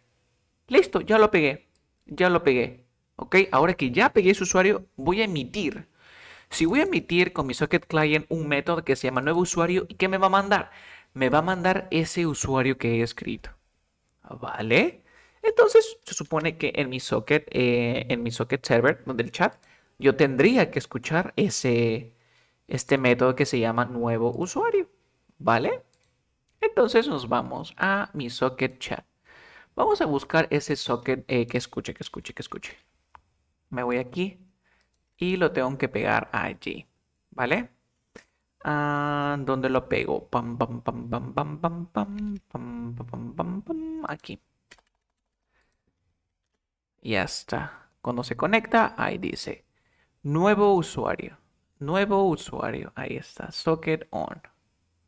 Listo, ya lo pegué. Ya lo pegué. ¿Ok? Ahora que ya pegué ese usuario, voy a emitir. Si voy a emitir con mi socket client un método que se llama nuevo usuario, ¿y qué me va a mandar? Me va a mandar ese usuario que he escrito. Ah, ¿Vale? Entonces, se supone que en mi socket, eh, en mi socket server, donde el chat, yo tendría que escuchar ese, este método que se llama nuevo usuario. ¿Vale? Entonces nos vamos a mi socket chat. Vamos a buscar ese socket eh, que escuche, que escuche, que escuche me voy aquí y lo tengo que pegar allí, ¿vale? ¿Dónde lo pego? Pam, pam, pam, pam, pam, pam, aquí. Ya está. Cuando se conecta, ahí dice nuevo usuario. Nuevo usuario. Ahí está. Socket on.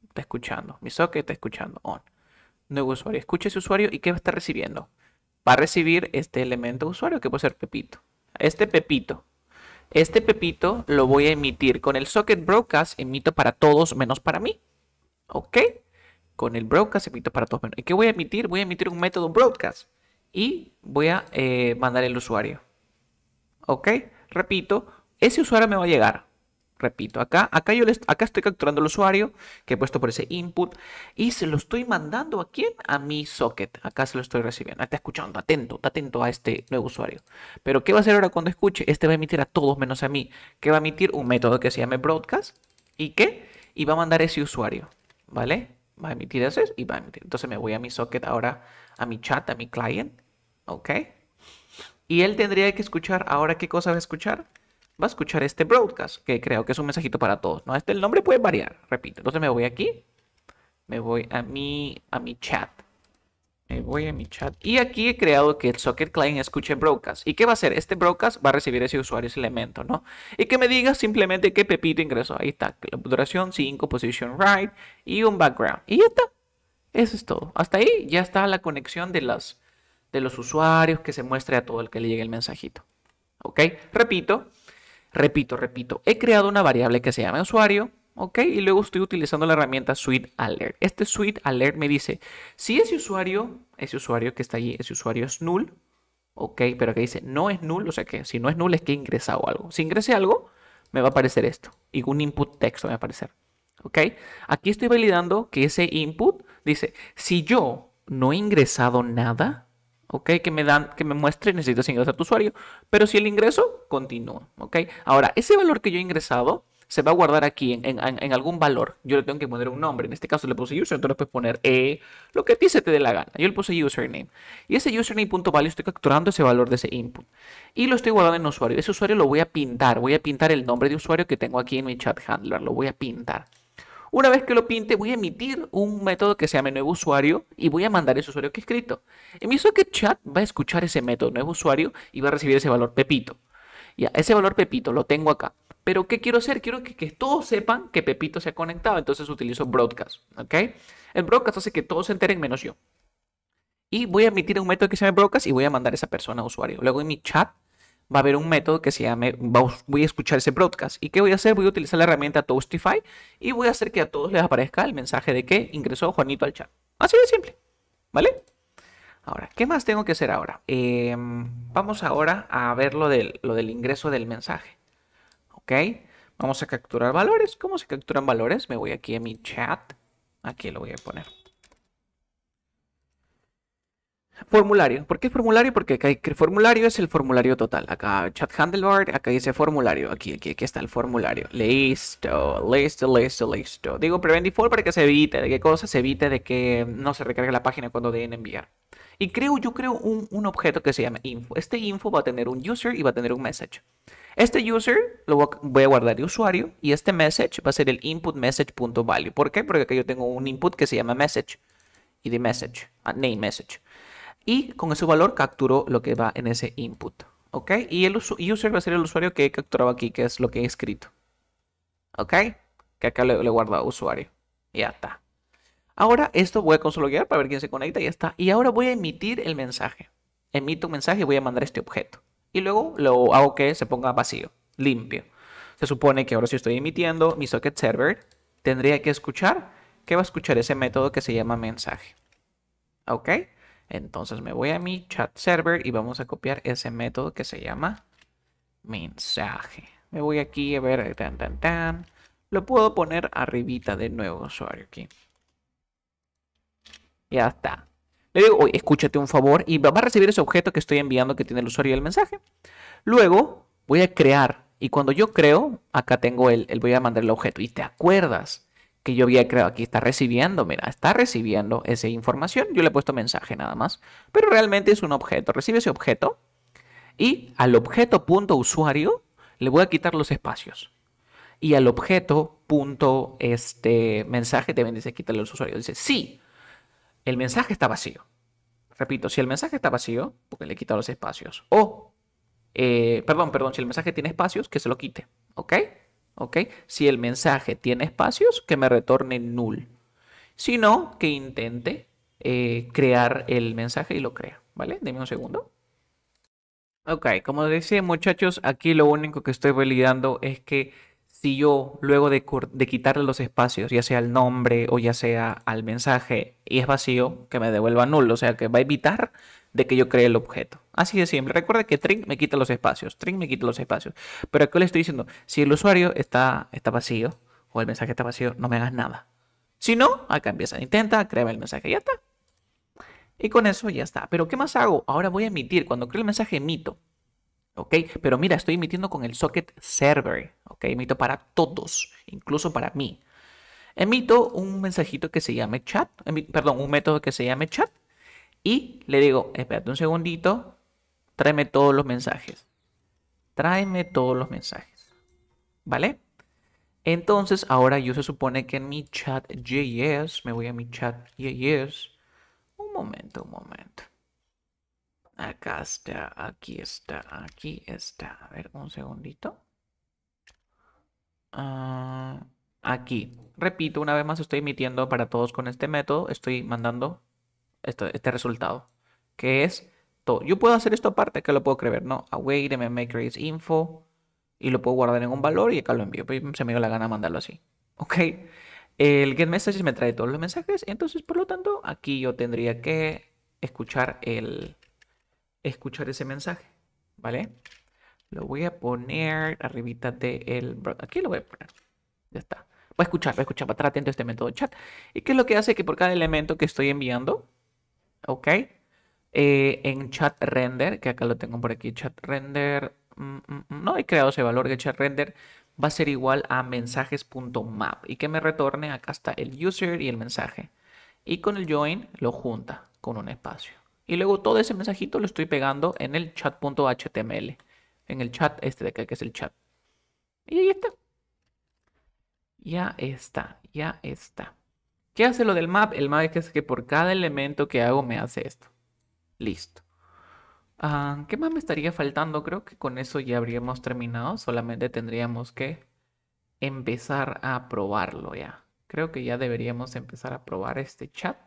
Está escuchando. Mi socket está escuchando. On. Nuevo usuario. Escucha ese usuario y qué va a estar recibiendo. Va a recibir este elemento usuario que puede ser Pepito este Pepito. Este Pepito lo voy a emitir con el socket broadcast, emito para todos menos para mí. ¿Ok? Con el broadcast emito para todos menos. ¿Y qué voy a emitir? Voy a emitir un método broadcast y voy a eh, mandar el usuario. ¿Ok? Repito, ese usuario me va a llegar. Repito, acá, acá, yo les, acá estoy capturando el usuario que he puesto por ese input y se lo estoy mandando a quién? A mi socket. Acá se lo estoy recibiendo. Está escuchando, atento, está atento a este nuevo usuario. Pero ¿qué va a hacer ahora cuando escuche? Este va a emitir a todos menos a mí. Que va a emitir un método que se llame broadcast y qué? Y va a mandar ese usuario, ¿vale? Va a emitir eso y va a emitir. Entonces me voy a mi socket ahora, a mi chat, a mi client, ¿ok? Y él tendría que escuchar ahora qué cosa va a escuchar va a escuchar este broadcast, que creo que es un mensajito para todos, ¿no? Este, el nombre puede variar, repito. Entonces me voy aquí, me voy a mi, a mi chat. Me voy a mi chat. Y aquí he creado que el socket client escuche broadcast. ¿Y qué va a hacer? Este broadcast va a recibir ese usuario, ese elemento, ¿no? Y que me diga simplemente que Pepito ingresó. Ahí está. Duración 5, position right y un background. Y ya está. Eso es todo. Hasta ahí ya está la conexión de, las, de los usuarios que se muestre a todo el que le llegue el mensajito. ¿Ok? Repito, Repito, repito, he creado una variable que se llama usuario, ¿ok? Y luego estoy utilizando la herramienta suite alert. Este suite alert me dice, si ese usuario, ese usuario que está allí, ese usuario es null, ¿ok? Pero que dice, no es null, o sea que si no es null es que he ingresado algo. Si ingrese algo, me va a aparecer esto, y un input texto me va a aparecer, ¿ok? Aquí estoy validando que ese input dice, si yo no he ingresado nada, que me dan, que me muestre, necesitas ingresar tu usuario, pero si el ingreso, continúa, Ahora, ese valor que yo he ingresado se va a guardar aquí en, en, algún valor. Yo le tengo que poner un nombre, en este caso le puse user, entonces puedes poner e, lo que a ti se te dé la gana. Yo le puse username. Y ese username.value estoy capturando ese valor de ese input. Y lo estoy guardando en usuario. Ese usuario lo voy a pintar, voy a pintar el nombre de usuario que tengo aquí en mi chat handler, lo voy a pintar. Una vez que lo pinte, voy a emitir un método que se llame nuevo usuario y voy a mandar ese usuario que he escrito. En mi socket chat va a escuchar ese método nuevo usuario y va a recibir ese valor Pepito. Ya, ese valor Pepito lo tengo acá. Pero ¿qué quiero hacer? Quiero que, todos sepan que Pepito se ha conectado, entonces utilizo broadcast, ¿ok? El broadcast hace que todos se enteren menos yo. Y voy a emitir un método que se llama broadcast y voy a mandar a esa persona usuario. Luego en mi chat va a haber un método que se llame, voy a escuchar ese broadcast. ¿Y qué voy a hacer? Voy a utilizar la herramienta Toastify y voy a hacer que a todos les aparezca el mensaje de que ingresó Juanito al chat. Así de simple, ¿vale? Ahora, ¿qué más tengo que hacer ahora? Em, vamos ahora a ver lo del ingreso del mensaje. ¿Ok? Vamos a capturar valores. ¿Cómo se capturan valores? Me voy aquí a mi chat. Aquí lo voy a poner. Formulario. ¿Por qué formulario? Porque acá formulario es el formulario total. Acá chat handlebar, acá dice formulario. Aquí, aquí, está el formulario. Listo, listo, listo, listo. Digo prevent default para que se evite de qué cosa, se evite de que no se recargue la página cuando deben enviar. Y creo, yo creo un, un objeto que se llama info. Este info va a tener un user y va a tener un message. Este user lo voy a guardar de usuario y este message va a ser el input message.value. ¿Por qué? Porque acá yo tengo un input que se llama message y de message, ah, name message y con ese valor capturó lo que va en ese input. ¿Ok? Y el user va a ser el usuario que he capturado aquí, que es lo que he escrito. ¿Ok? Que acá le, guardo a usuario. Ya está. Ahora esto voy a consolidar para ver quién se conecta y ya está. Y ahora voy a emitir el mensaje. Emito un mensaje y voy a mandar este objeto. Y luego lo hago que se ponga vacío, limpio. Se supone que ahora si estoy emitiendo mi socket server, tendría que escuchar que va a escuchar ese método que se llama mensaje. ¿Ok? Entonces me voy a mi chat server y vamos a copiar ese método que se llama mensaje. Me voy aquí a ver, tan, tan, tan. Lo puedo poner arribita de nuevo usuario aquí. Ya está. Le digo, escúchate un favor y va a recibir ese objeto que estoy enviando que tiene el usuario y el mensaje. Luego voy a crear y cuando yo creo, acá tengo el, el voy a mandar el objeto. Y te acuerdas que yo había creado aquí está recibiendo, mira, está recibiendo esa información, yo le he puesto mensaje nada más, pero realmente es un objeto, recibe ese objeto y al objeto punto usuario le voy a quitar los espacios y al objeto punto este mensaje también dice quítale los usuario. dice sí, el mensaje está vacío. Repito, si el mensaje está vacío, porque le he quitado los espacios. O, eh, perdón, perdón, si el mensaje tiene espacios, que se lo quite. ¿Ok? Si el mensaje tiene espacios, que me retorne null. Si no, que intente eh, crear el mensaje y lo crea, ¿vale? un segundo. Ok, como decía muchachos, aquí lo único que estoy validando es que si yo, luego de, quitarle los espacios, ya sea el nombre o ya sea al mensaje, y es vacío, que me devuelva nulo, o sea que va a evitar de que yo cree el objeto. Así de simple. Recuerda que Trink me quita los espacios, Trink me quita los espacios. Pero aquí le estoy diciendo, si el usuario está, está vacío o el mensaje está vacío, no me hagas nada. Si no, acá empieza, intenta, crea el mensaje, ya está. Y con eso ya está. Pero ¿qué más hago? Ahora voy a emitir. Cuando creo el mensaje, emito. ¿ok? Pero mira, estoy emitiendo con el socket server, ¿ok? Emito para todos, incluso para mí. Emito un mensajito que se llame chat, perdón, un método que se llame chat y le digo, espérate un segundito, tráeme todos los mensajes. Tráeme todos los mensajes, ¿vale? Entonces, ahora yo se supone que en mi chat JS, me voy a mi chat JS, un momento, un momento. Acá está, aquí está, aquí está. A ver, un segundito. Ah, aquí. Repito, una vez más estoy emitiendo para todos con este método. Estoy mandando este, resultado. Que es todo. Yo puedo hacer esto aparte, que lo puedo creer, ¿no? Await me is info. Y lo puedo guardar en un valor y acá lo envío. Pues, se me dio la gana mandarlo así. ¿Ok? El get messages me trae todos los mensajes. Entonces, por lo tanto, aquí yo tendría que escuchar el escuchar ese mensaje, ¿vale? Lo voy a poner arribita de el... Aquí lo voy a poner. Ya está. Va a escuchar, va a escuchar, va a estar atento a este método de chat. ¿Y qué es lo que hace? Que por cada elemento que estoy enviando, ¿ok? Eh, en chat render, que acá lo tengo por aquí, chat render, mm, mm, mm, no he creado ese valor de chat render va a ser igual a mensajes.map y que me retorne acá está el user y el mensaje. Y con el join lo junta con un espacio. Y luego todo ese mensajito lo estoy pegando en el chat.html. En el chat este de acá, que es el chat. Y ahí está. Ya está, ya está. ¿Qué hace lo del map? El map es que por cada elemento que hago me hace esto. Listo. Ah, ¿Qué más me estaría faltando? Creo que con eso ya habríamos terminado. Solamente tendríamos que empezar a probarlo ya. Creo que ya deberíamos empezar a probar este chat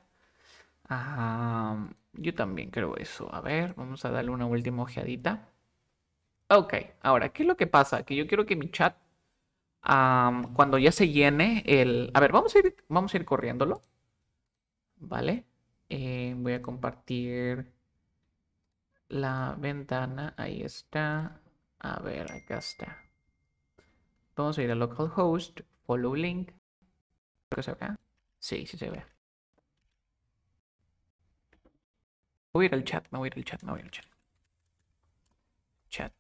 yo también creo eso. A ver, vamos a darle una última ojeadita. Ok, ahora, ¿qué es lo que pasa? Que yo quiero que mi chat, cuando ya se llene el... A ver, vamos a ir, vamos a ir corriéndolo. ¿Vale? Eh, voy a compartir la ventana. Ahí está. A ver, acá está. Vamos a ir a localhost, follow link. Creo que se ve acá. Sí, sí se ve. Voy a ir al chat, me voy a ir al chat, me voy al chat. Chat.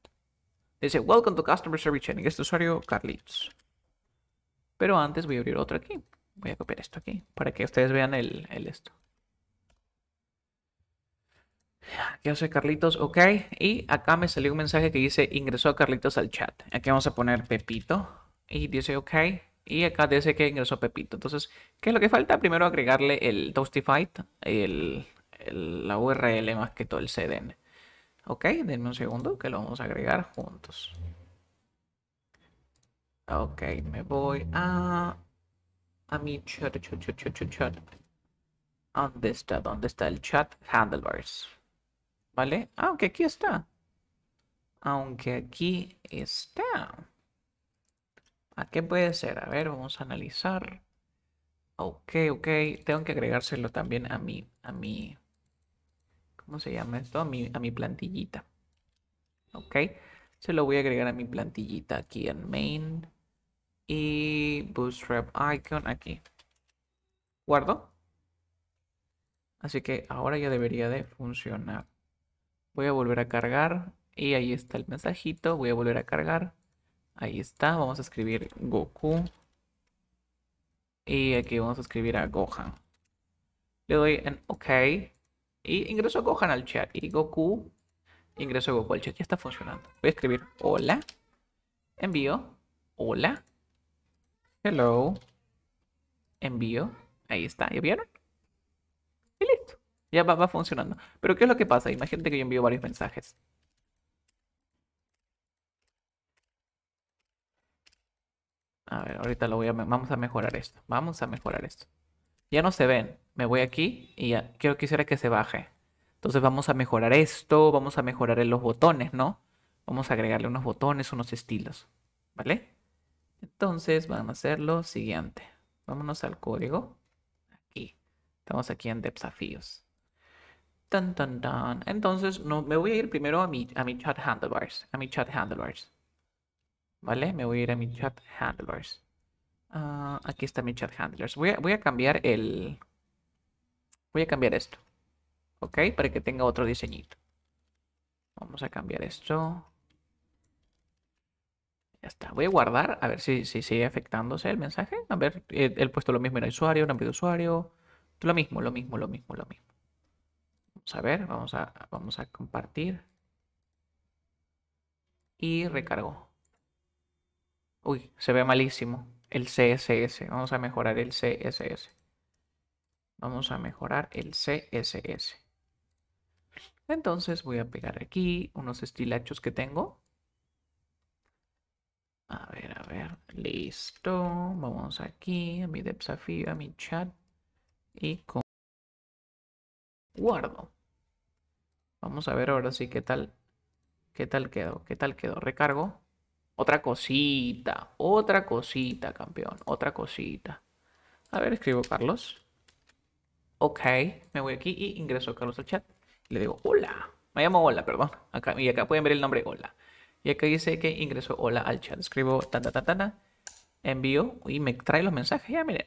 Dice, welcome to Customer Service Chatting. Este usuario, Carlitos. Pero antes voy a abrir otro aquí. Voy a copiar esto aquí para que ustedes vean el, esto. Yo soy Carlitos, ok. Y acá me salió un mensaje que dice ingresó Carlitos al chat. Aquí vamos a poner Pepito. Y dice ok. Y acá dice que ingresó Pepito. Entonces, ¿qué es lo que falta? Primero agregarle el Toastify, el, la URL más que todo el CDN. Ok, denme un segundo que lo vamos a agregar juntos. Ok, me voy a, a mi chat, chat, chat, chat, chat. ¿Dónde está? ¿Dónde está el chat? Handlebars. ¿Vale? Aunque ah, aquí está. Aunque aquí está. ¿A qué puede ser? A ver, vamos a analizar. Ok, ok. Tengo que agregárselo también a a mi, ¿cómo se llama esto? A mi, plantillita. ¿Ok? Se lo voy a agregar a mi plantillita aquí en main. Y bootstrap icon aquí. Guardo. Así que ahora ya debería de funcionar. Voy a volver a cargar. Y ahí está el mensajito. Voy a volver a cargar. Ahí está. Vamos a escribir Goku. Y aquí vamos a escribir a Gohan. Le doy en OK. Y ingreso a Gohan al chat. Y Goku. Ingreso a Goku al chat. Ya está funcionando. Voy a escribir hola. Envío. Hola. Hello. Envío. Ahí está. ¿Ya vieron? Y listo. Ya va, va funcionando. Pero ¿qué es lo que pasa? Imagínate que yo envío varios mensajes. A ver, ahorita lo voy a... Vamos a mejorar esto. Vamos a mejorar esto ya no se ven. Me voy aquí y ya, quiero quisiera que se baje. Entonces vamos a mejorar esto, vamos a mejorar en los botones, ¿no? Vamos a agregarle unos botones, unos estilos, ¿vale? Entonces vamos a hacer lo siguiente. Vámonos al código. Aquí. Estamos aquí en desafíos. Tan, tan, tan. Entonces no, me voy a ir primero a mi, a mi chat handlebars. A mi chat handlebars. ¿Vale? Me voy a ir a mi chat handlebars. Ah, aquí está mi chat handlers. Voy a, cambiar el... Voy a cambiar esto. ¿Ok? Para que tenga otro diseñito. Vamos a cambiar esto. Ya está. Voy a guardar. A ver si, sigue afectándose el mensaje. A ver, el eh, puesto lo mismo en el usuario, nombre de usuario. Lo mismo, lo mismo, lo mismo, lo mismo. Vamos a ver, vamos a, vamos a compartir. Y recargo. Uy, se ve malísimo el CSS. Vamos a mejorar el CSS. Vamos a mejorar el CSS. Entonces voy a pegar aquí unos estilachos que tengo. A ver, a ver, listo. Vamos aquí a mi desafío, a mi chat. Y con... guardo. Vamos a ver ahora sí qué tal. ¿Qué tal quedó? ¿Qué tal quedó? Recargo. Otra cosita, otra cosita, campeón, otra cosita. A ver, escribo Carlos. Ok, me voy aquí y ingreso Carlos al chat. le digo, hola. Me llamo hola, perdón. Acá, y acá pueden ver el nombre hola. Y acá dice que ingreso hola al chat. Escribo ta ta ta ta, envío y me trae los mensajes. Ya, miren.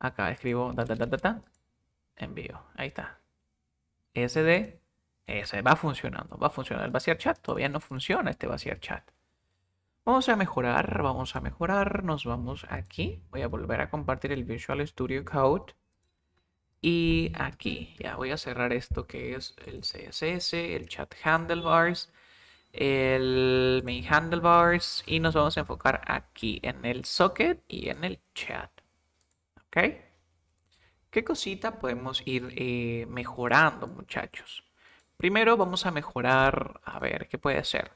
Acá escribo ta ta ta ta, envío. Ahí está. SD eso va funcionando, va a funcionar el vaciar chat. Todavía no funciona este vaciar chat. Vamos a mejorar, vamos a mejorar. Nos vamos aquí. Voy a volver a compartir el Visual Studio Code. Y aquí, ya voy a cerrar esto que es el CSS, el chat handlebars, el main handlebars. Y nos vamos a enfocar aquí en el socket y en el chat. ¿Ok? ¿Qué cosita podemos ir eh, mejorando, muchachos? Primero vamos a mejorar, a ver, ¿qué puede ser?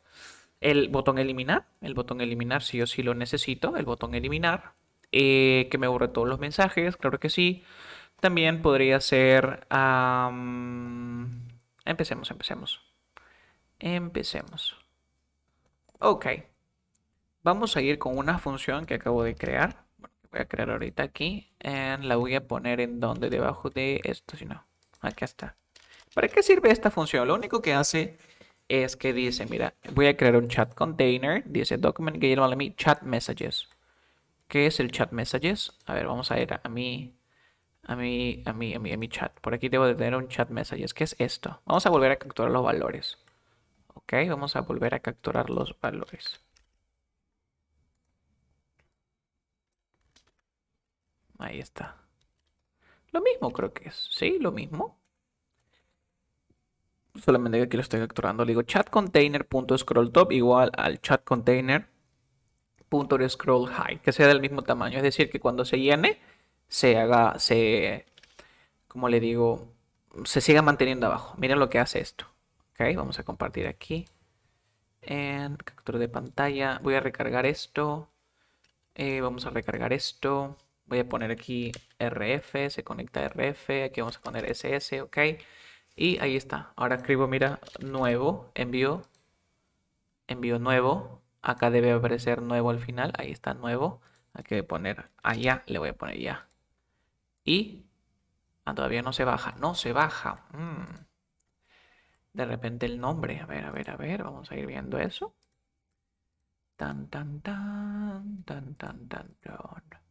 El botón eliminar, el botón eliminar si yo sí lo necesito, el botón eliminar, eh, que me borre todos los mensajes, claro que sí. También podría ser... Empecemos, empecemos. Empecemos. Ok. Vamos a ir con una función que acabo de crear. Voy a crear ahorita aquí. la voy a poner en donde, debajo de esto, si no. Aquí está. ¿Para qué sirve esta función? Lo único que hace es que dice, mira, voy a crear un chat container, dice document que a mi chat messages. ¿Qué es el chat messages? A ver, vamos a ir a, mi a mi, a mi, a mi chat. Por aquí debo de tener un chat messages. ¿Qué es esto? Vamos a volver a capturar los valores. Ok, vamos a volver a capturar los valores. Ahí está. Lo mismo creo que es. Sí, lo mismo solamente que aquí lo estoy capturando, le digo chatcontainer.scrolltop igual al chat container que sea del mismo tamaño, es decir, que cuando se llene se haga, se, como le digo, se siga manteniendo abajo. Miren lo que hace esto. Ok, vamos a compartir aquí. En captura de pantalla, voy a recargar esto. Eh, vamos a recargar esto. Voy a poner aquí RF, se conecta RF. Aquí vamos a poner SS, ok. Y ahí está. Ahora escribo, mira, nuevo, envío, envío nuevo. Acá debe aparecer nuevo al final. Ahí está, nuevo. hay que poner allá, le voy a poner ya. Y ah, todavía no se baja, no se baja. Mm. De repente el nombre. A ver, a ver, a ver. Vamos a ir viendo eso. Tan, tan, tan, tan, tan, tan. tan.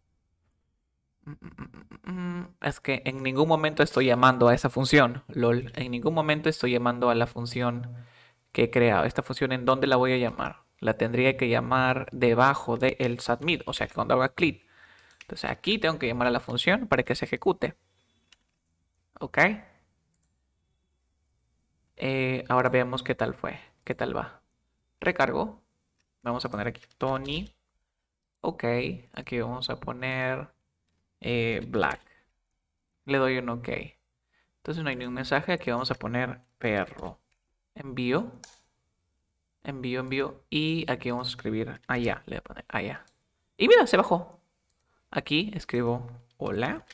Es que en ningún momento estoy llamando a esa función, lol. En ningún momento estoy llamando a la función que he creado. Esta función, ¿en dónde la voy a llamar? La tendría que llamar debajo del el submit, o sea que cuando haga clic. Entonces aquí tengo que llamar a la función para que se ejecute. ¿Ok? Eh, ahora veamos qué tal fue, qué tal va. Recargo. Vamos a poner aquí Tony. Ok, aquí vamos a poner eh, black. Le doy un OK. Entonces no hay ningún mensaje. Aquí vamos a poner perro. Envío. Envío, envío. Y aquí vamos a escribir allá. Le voy a poner allá. Y mira, se bajó. Aquí escribo hola.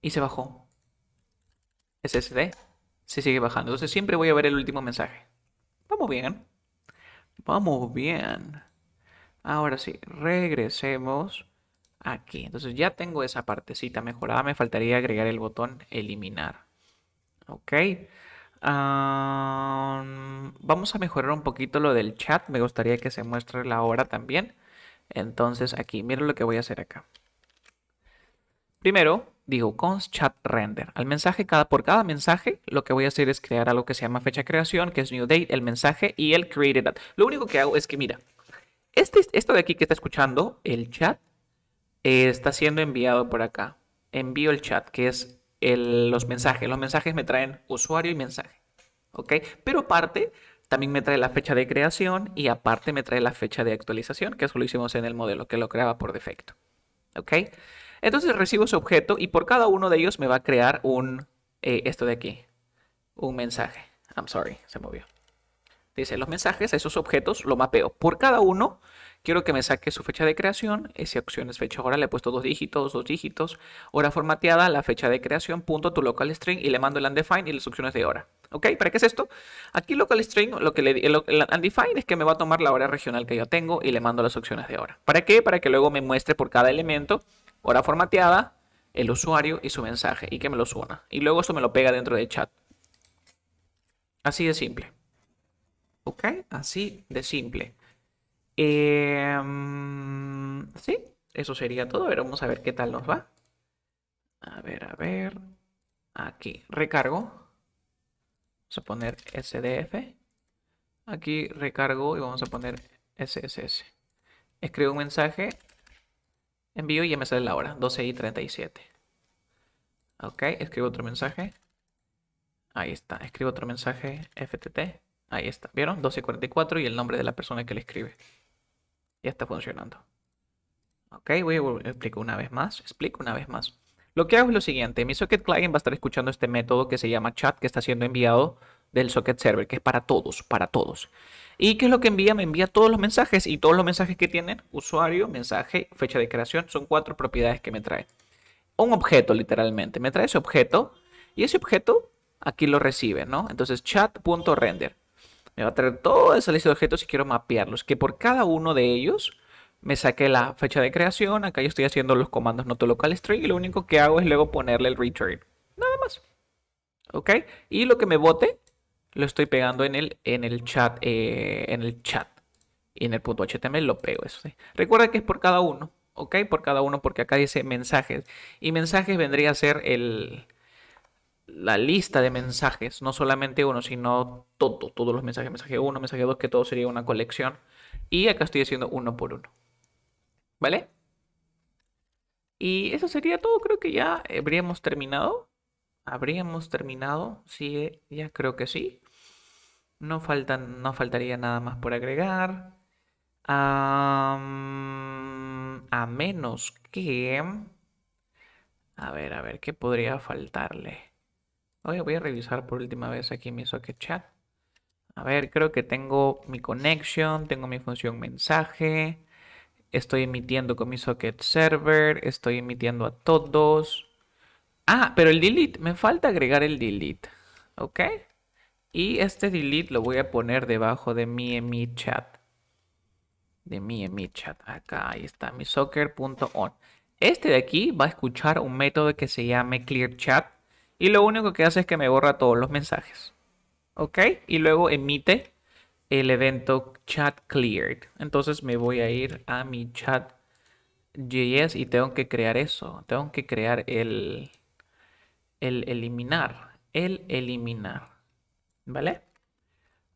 Y se bajó. SSD. Se sigue bajando. Entonces siempre voy a ver el último mensaje. Vamos bien. Vamos bien. Ahora sí, regresemos aquí. Entonces ya tengo esa partecita mejorada. Me faltaría agregar el botón eliminar. Ok. vamos a mejorar un poquito lo del chat. Me gustaría que se muestre la hora también. Entonces aquí, mira lo que voy a hacer acá. Primero, digo const chat render. Al mensaje, cada, por cada mensaje, lo que voy a hacer es crear algo que se llama fecha creación, que es new date, el mensaje y el created. Lo único que hago es que, mira, este, esto de aquí que está escuchando, el chat, eh, está siendo enviado por acá. Envío el chat, que es los mensajes. Los mensajes me traen usuario y mensaje. ¿Ok? Pero aparte, también me trae la fecha de creación y aparte me trae la fecha de actualización, que eso lo hicimos en el modelo, que lo creaba por defecto. ¿Ok? Entonces recibo ese objeto y por cada uno de ellos me va a crear un, eh, esto de aquí, un mensaje. I'm sorry, se movió. Dice, los mensajes, a esos objetos, lo mapeo. Por cada uno Quiero que me saque su fecha de creación, ese opción es fecha, hora. le he puesto dos dígitos, dos dígitos, hora formateada, la fecha de creación, punto, tu local string y le mando el undefined y las opciones de hora. ¿Ok? ¿Para qué es esto? Aquí local string, lo que le el, undefined es que me va a tomar la hora regional que yo tengo y le mando las opciones de hora. ¿Para qué? Para que luego me muestre por cada elemento, hora formateada, el usuario y su mensaje y que me lo suena. Y luego esto me lo pega dentro de chat. Así de simple. ¿Ok? Así de simple. Em, sí, eso sería todo. vamos a ver qué tal nos va. A ver, a ver. Aquí, recargo. Vamos a poner SDF. Aquí recargo y vamos a poner SSS. Escribo un mensaje. Envío y ya me sale la hora. 12 y 37. Ok, escribo otro mensaje. Ahí está. Escribo otro mensaje FTT. Ahí está. ¿Vieron? 12.44 y el nombre de la persona que le escribe. Ya está funcionando. Ok, voy a explicar una vez más. Explico una vez más. Lo que hago es lo siguiente. Mi socket client va a estar escuchando este método que se llama chat que está siendo enviado del socket server, que es para todos, para todos. ¿Y qué es lo que envía? Me envía todos los mensajes y todos los mensajes que tienen, usuario, mensaje, fecha de creación, son cuatro propiedades que me trae. Un objeto, literalmente. Me trae ese objeto y ese objeto aquí lo recibe, ¿no? Entonces, chat.render. Me va a traer toda esa lista de objetos y quiero mapearlos. Que por cada uno de ellos me saque la fecha de creación. Acá yo estoy haciendo los comandos noto local string y lo único que hago es luego ponerle el return. Nada más. ¿Ok? Y lo que me bote lo estoy pegando en el, en el chat. Eh, en el chat. Y en el punto HTML lo pego. Eso Recuerda que es por cada uno. ¿Ok? Por cada uno porque acá dice mensajes. Y mensajes vendría a ser el la lista de mensajes, no solamente uno, sino todo, todos los mensajes, mensaje 1, mensaje 2, que todo sería una colección. Y acá estoy haciendo uno por uno. ¿Vale? Y eso sería todo, creo que ya habríamos terminado. Habríamos terminado, sí, ya creo que sí. No, faltan, no faltaría nada más por agregar. a menos que... A ver, a ver, ¿qué podría faltarle? voy a revisar por última vez aquí mi socket chat. A ver, creo que tengo mi connection, tengo mi función mensaje, estoy emitiendo con mi socket server, estoy emitiendo a todos. Ah, pero el delete, me falta agregar el delete, ¿ok? Y este delete lo voy a poner debajo de mi emit chat. De mi emit chat, acá, ahí está, mi socket.on. Este de aquí va a escuchar un método que se llame clear chat y lo único que hace es que me borra todos los mensajes. ¿Ok? Y luego emite el evento chat cleared. Entonces me voy a ir a mi chat JS y tengo que crear eso. Tengo que crear el, el eliminar. El eliminar. ¿Vale?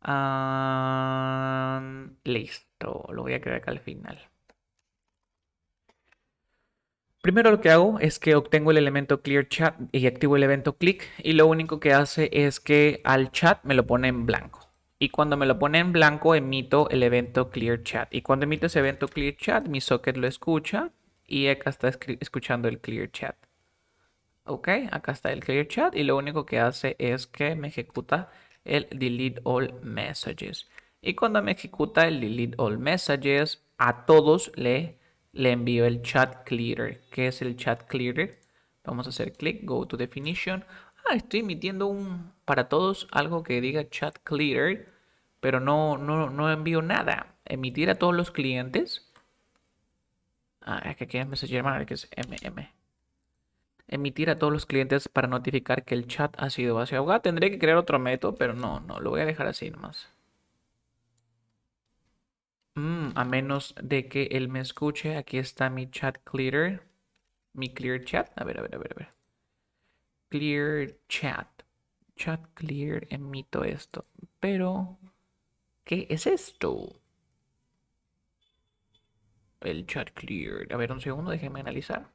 Ah, listo. Lo voy a crear acá al final. Primero lo que hago es que obtengo el elemento clear chat y activo el evento click y lo único que hace es que al chat me lo pone en blanco. Y cuando me lo pone en blanco emito el evento clear chat. Y cuando emito ese evento clear chat mi socket lo escucha y acá está escuchando el clear chat. Ok, acá está el clear chat y lo único que hace es que me ejecuta el delete all messages. Y cuando me ejecuta el delete all messages, a todos le le envío el chat clearer. ¿Qué es el chat clearer? Vamos a hacer clic, go to definition. Ah, estoy emitiendo un para todos algo que diga chat clearer, pero no, no, no envío nada. Emitir a todos los clientes. Ah, es que aquí es Messenger Manager, que es MM. Emitir a todos los clientes para notificar que el chat ha sido vaciado. Ah, tendré que crear otro método, pero no, no, lo voy a dejar así nomás. Mm, a menos de que él me escuche, aquí está mi chat clear. Mi clear chat. A ver, a ver, a ver, a ver. Clear chat. Chat clear, emito esto. Pero, ¿qué es esto? El chat clear. A ver, un segundo, déjenme analizar.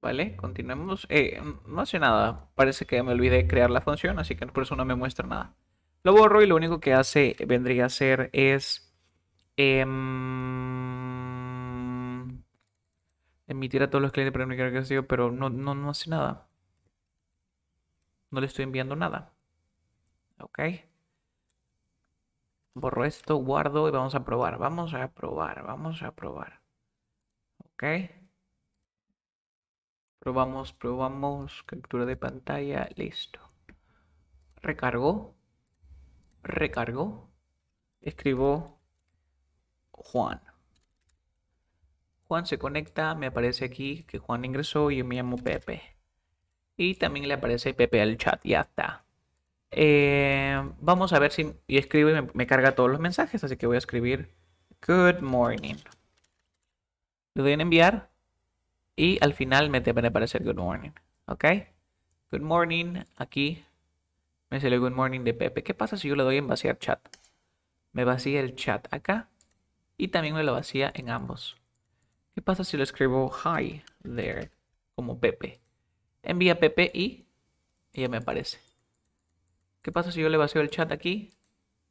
Vale, continuemos. Eh, no hace nada. Parece que me olvidé crear la función, así que por eso no me muestra nada. Lo borro y lo único que hace vendría a ser es Em, emitir a todos los clientes para quiero que pero no, no, no hace nada. No le estoy enviando nada. Ok. Borro esto, guardo y vamos a probar. Vamos a probar, vamos a probar. Ok. Probamos, probamos. Captura de pantalla, listo. Recargo. Recargo. Escribo Juan. Juan se conecta, me aparece aquí que Juan ingresó y yo me llamo Pepe. Y también le aparece Pepe al chat, ya está. Eh, vamos a ver si yo escribo y me, carga todos los mensajes, así que voy a escribir Good morning. Le doy en enviar y al final me a aparecer Good morning, ¿ok? Good morning, aquí me sale Good morning de Pepe. ¿Qué pasa si yo le doy en vaciar chat? Me vacía el chat acá y también me lo vacía en ambos. ¿Qué pasa si lo escribo hi there como Pepe? Envía Pepe y, ella ya me aparece. ¿Qué pasa si yo le vacío el chat aquí?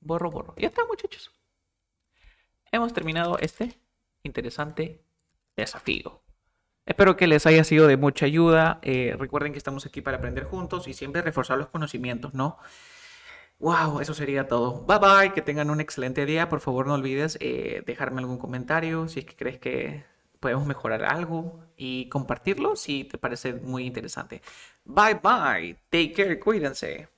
Borro, borro. Ya está, muchachos. Hemos terminado este interesante desafío. Espero que les haya sido de mucha ayuda. Eh, recuerden que estamos aquí para aprender juntos y siempre reforzar los conocimientos, ¿no? Wow, eso sería todo. Bye bye, que tengan un excelente día. Por favor, no olvides eh, dejarme algún comentario si es que crees que podemos mejorar algo y compartirlo si te parece muy interesante. Bye bye, take care, cuídense.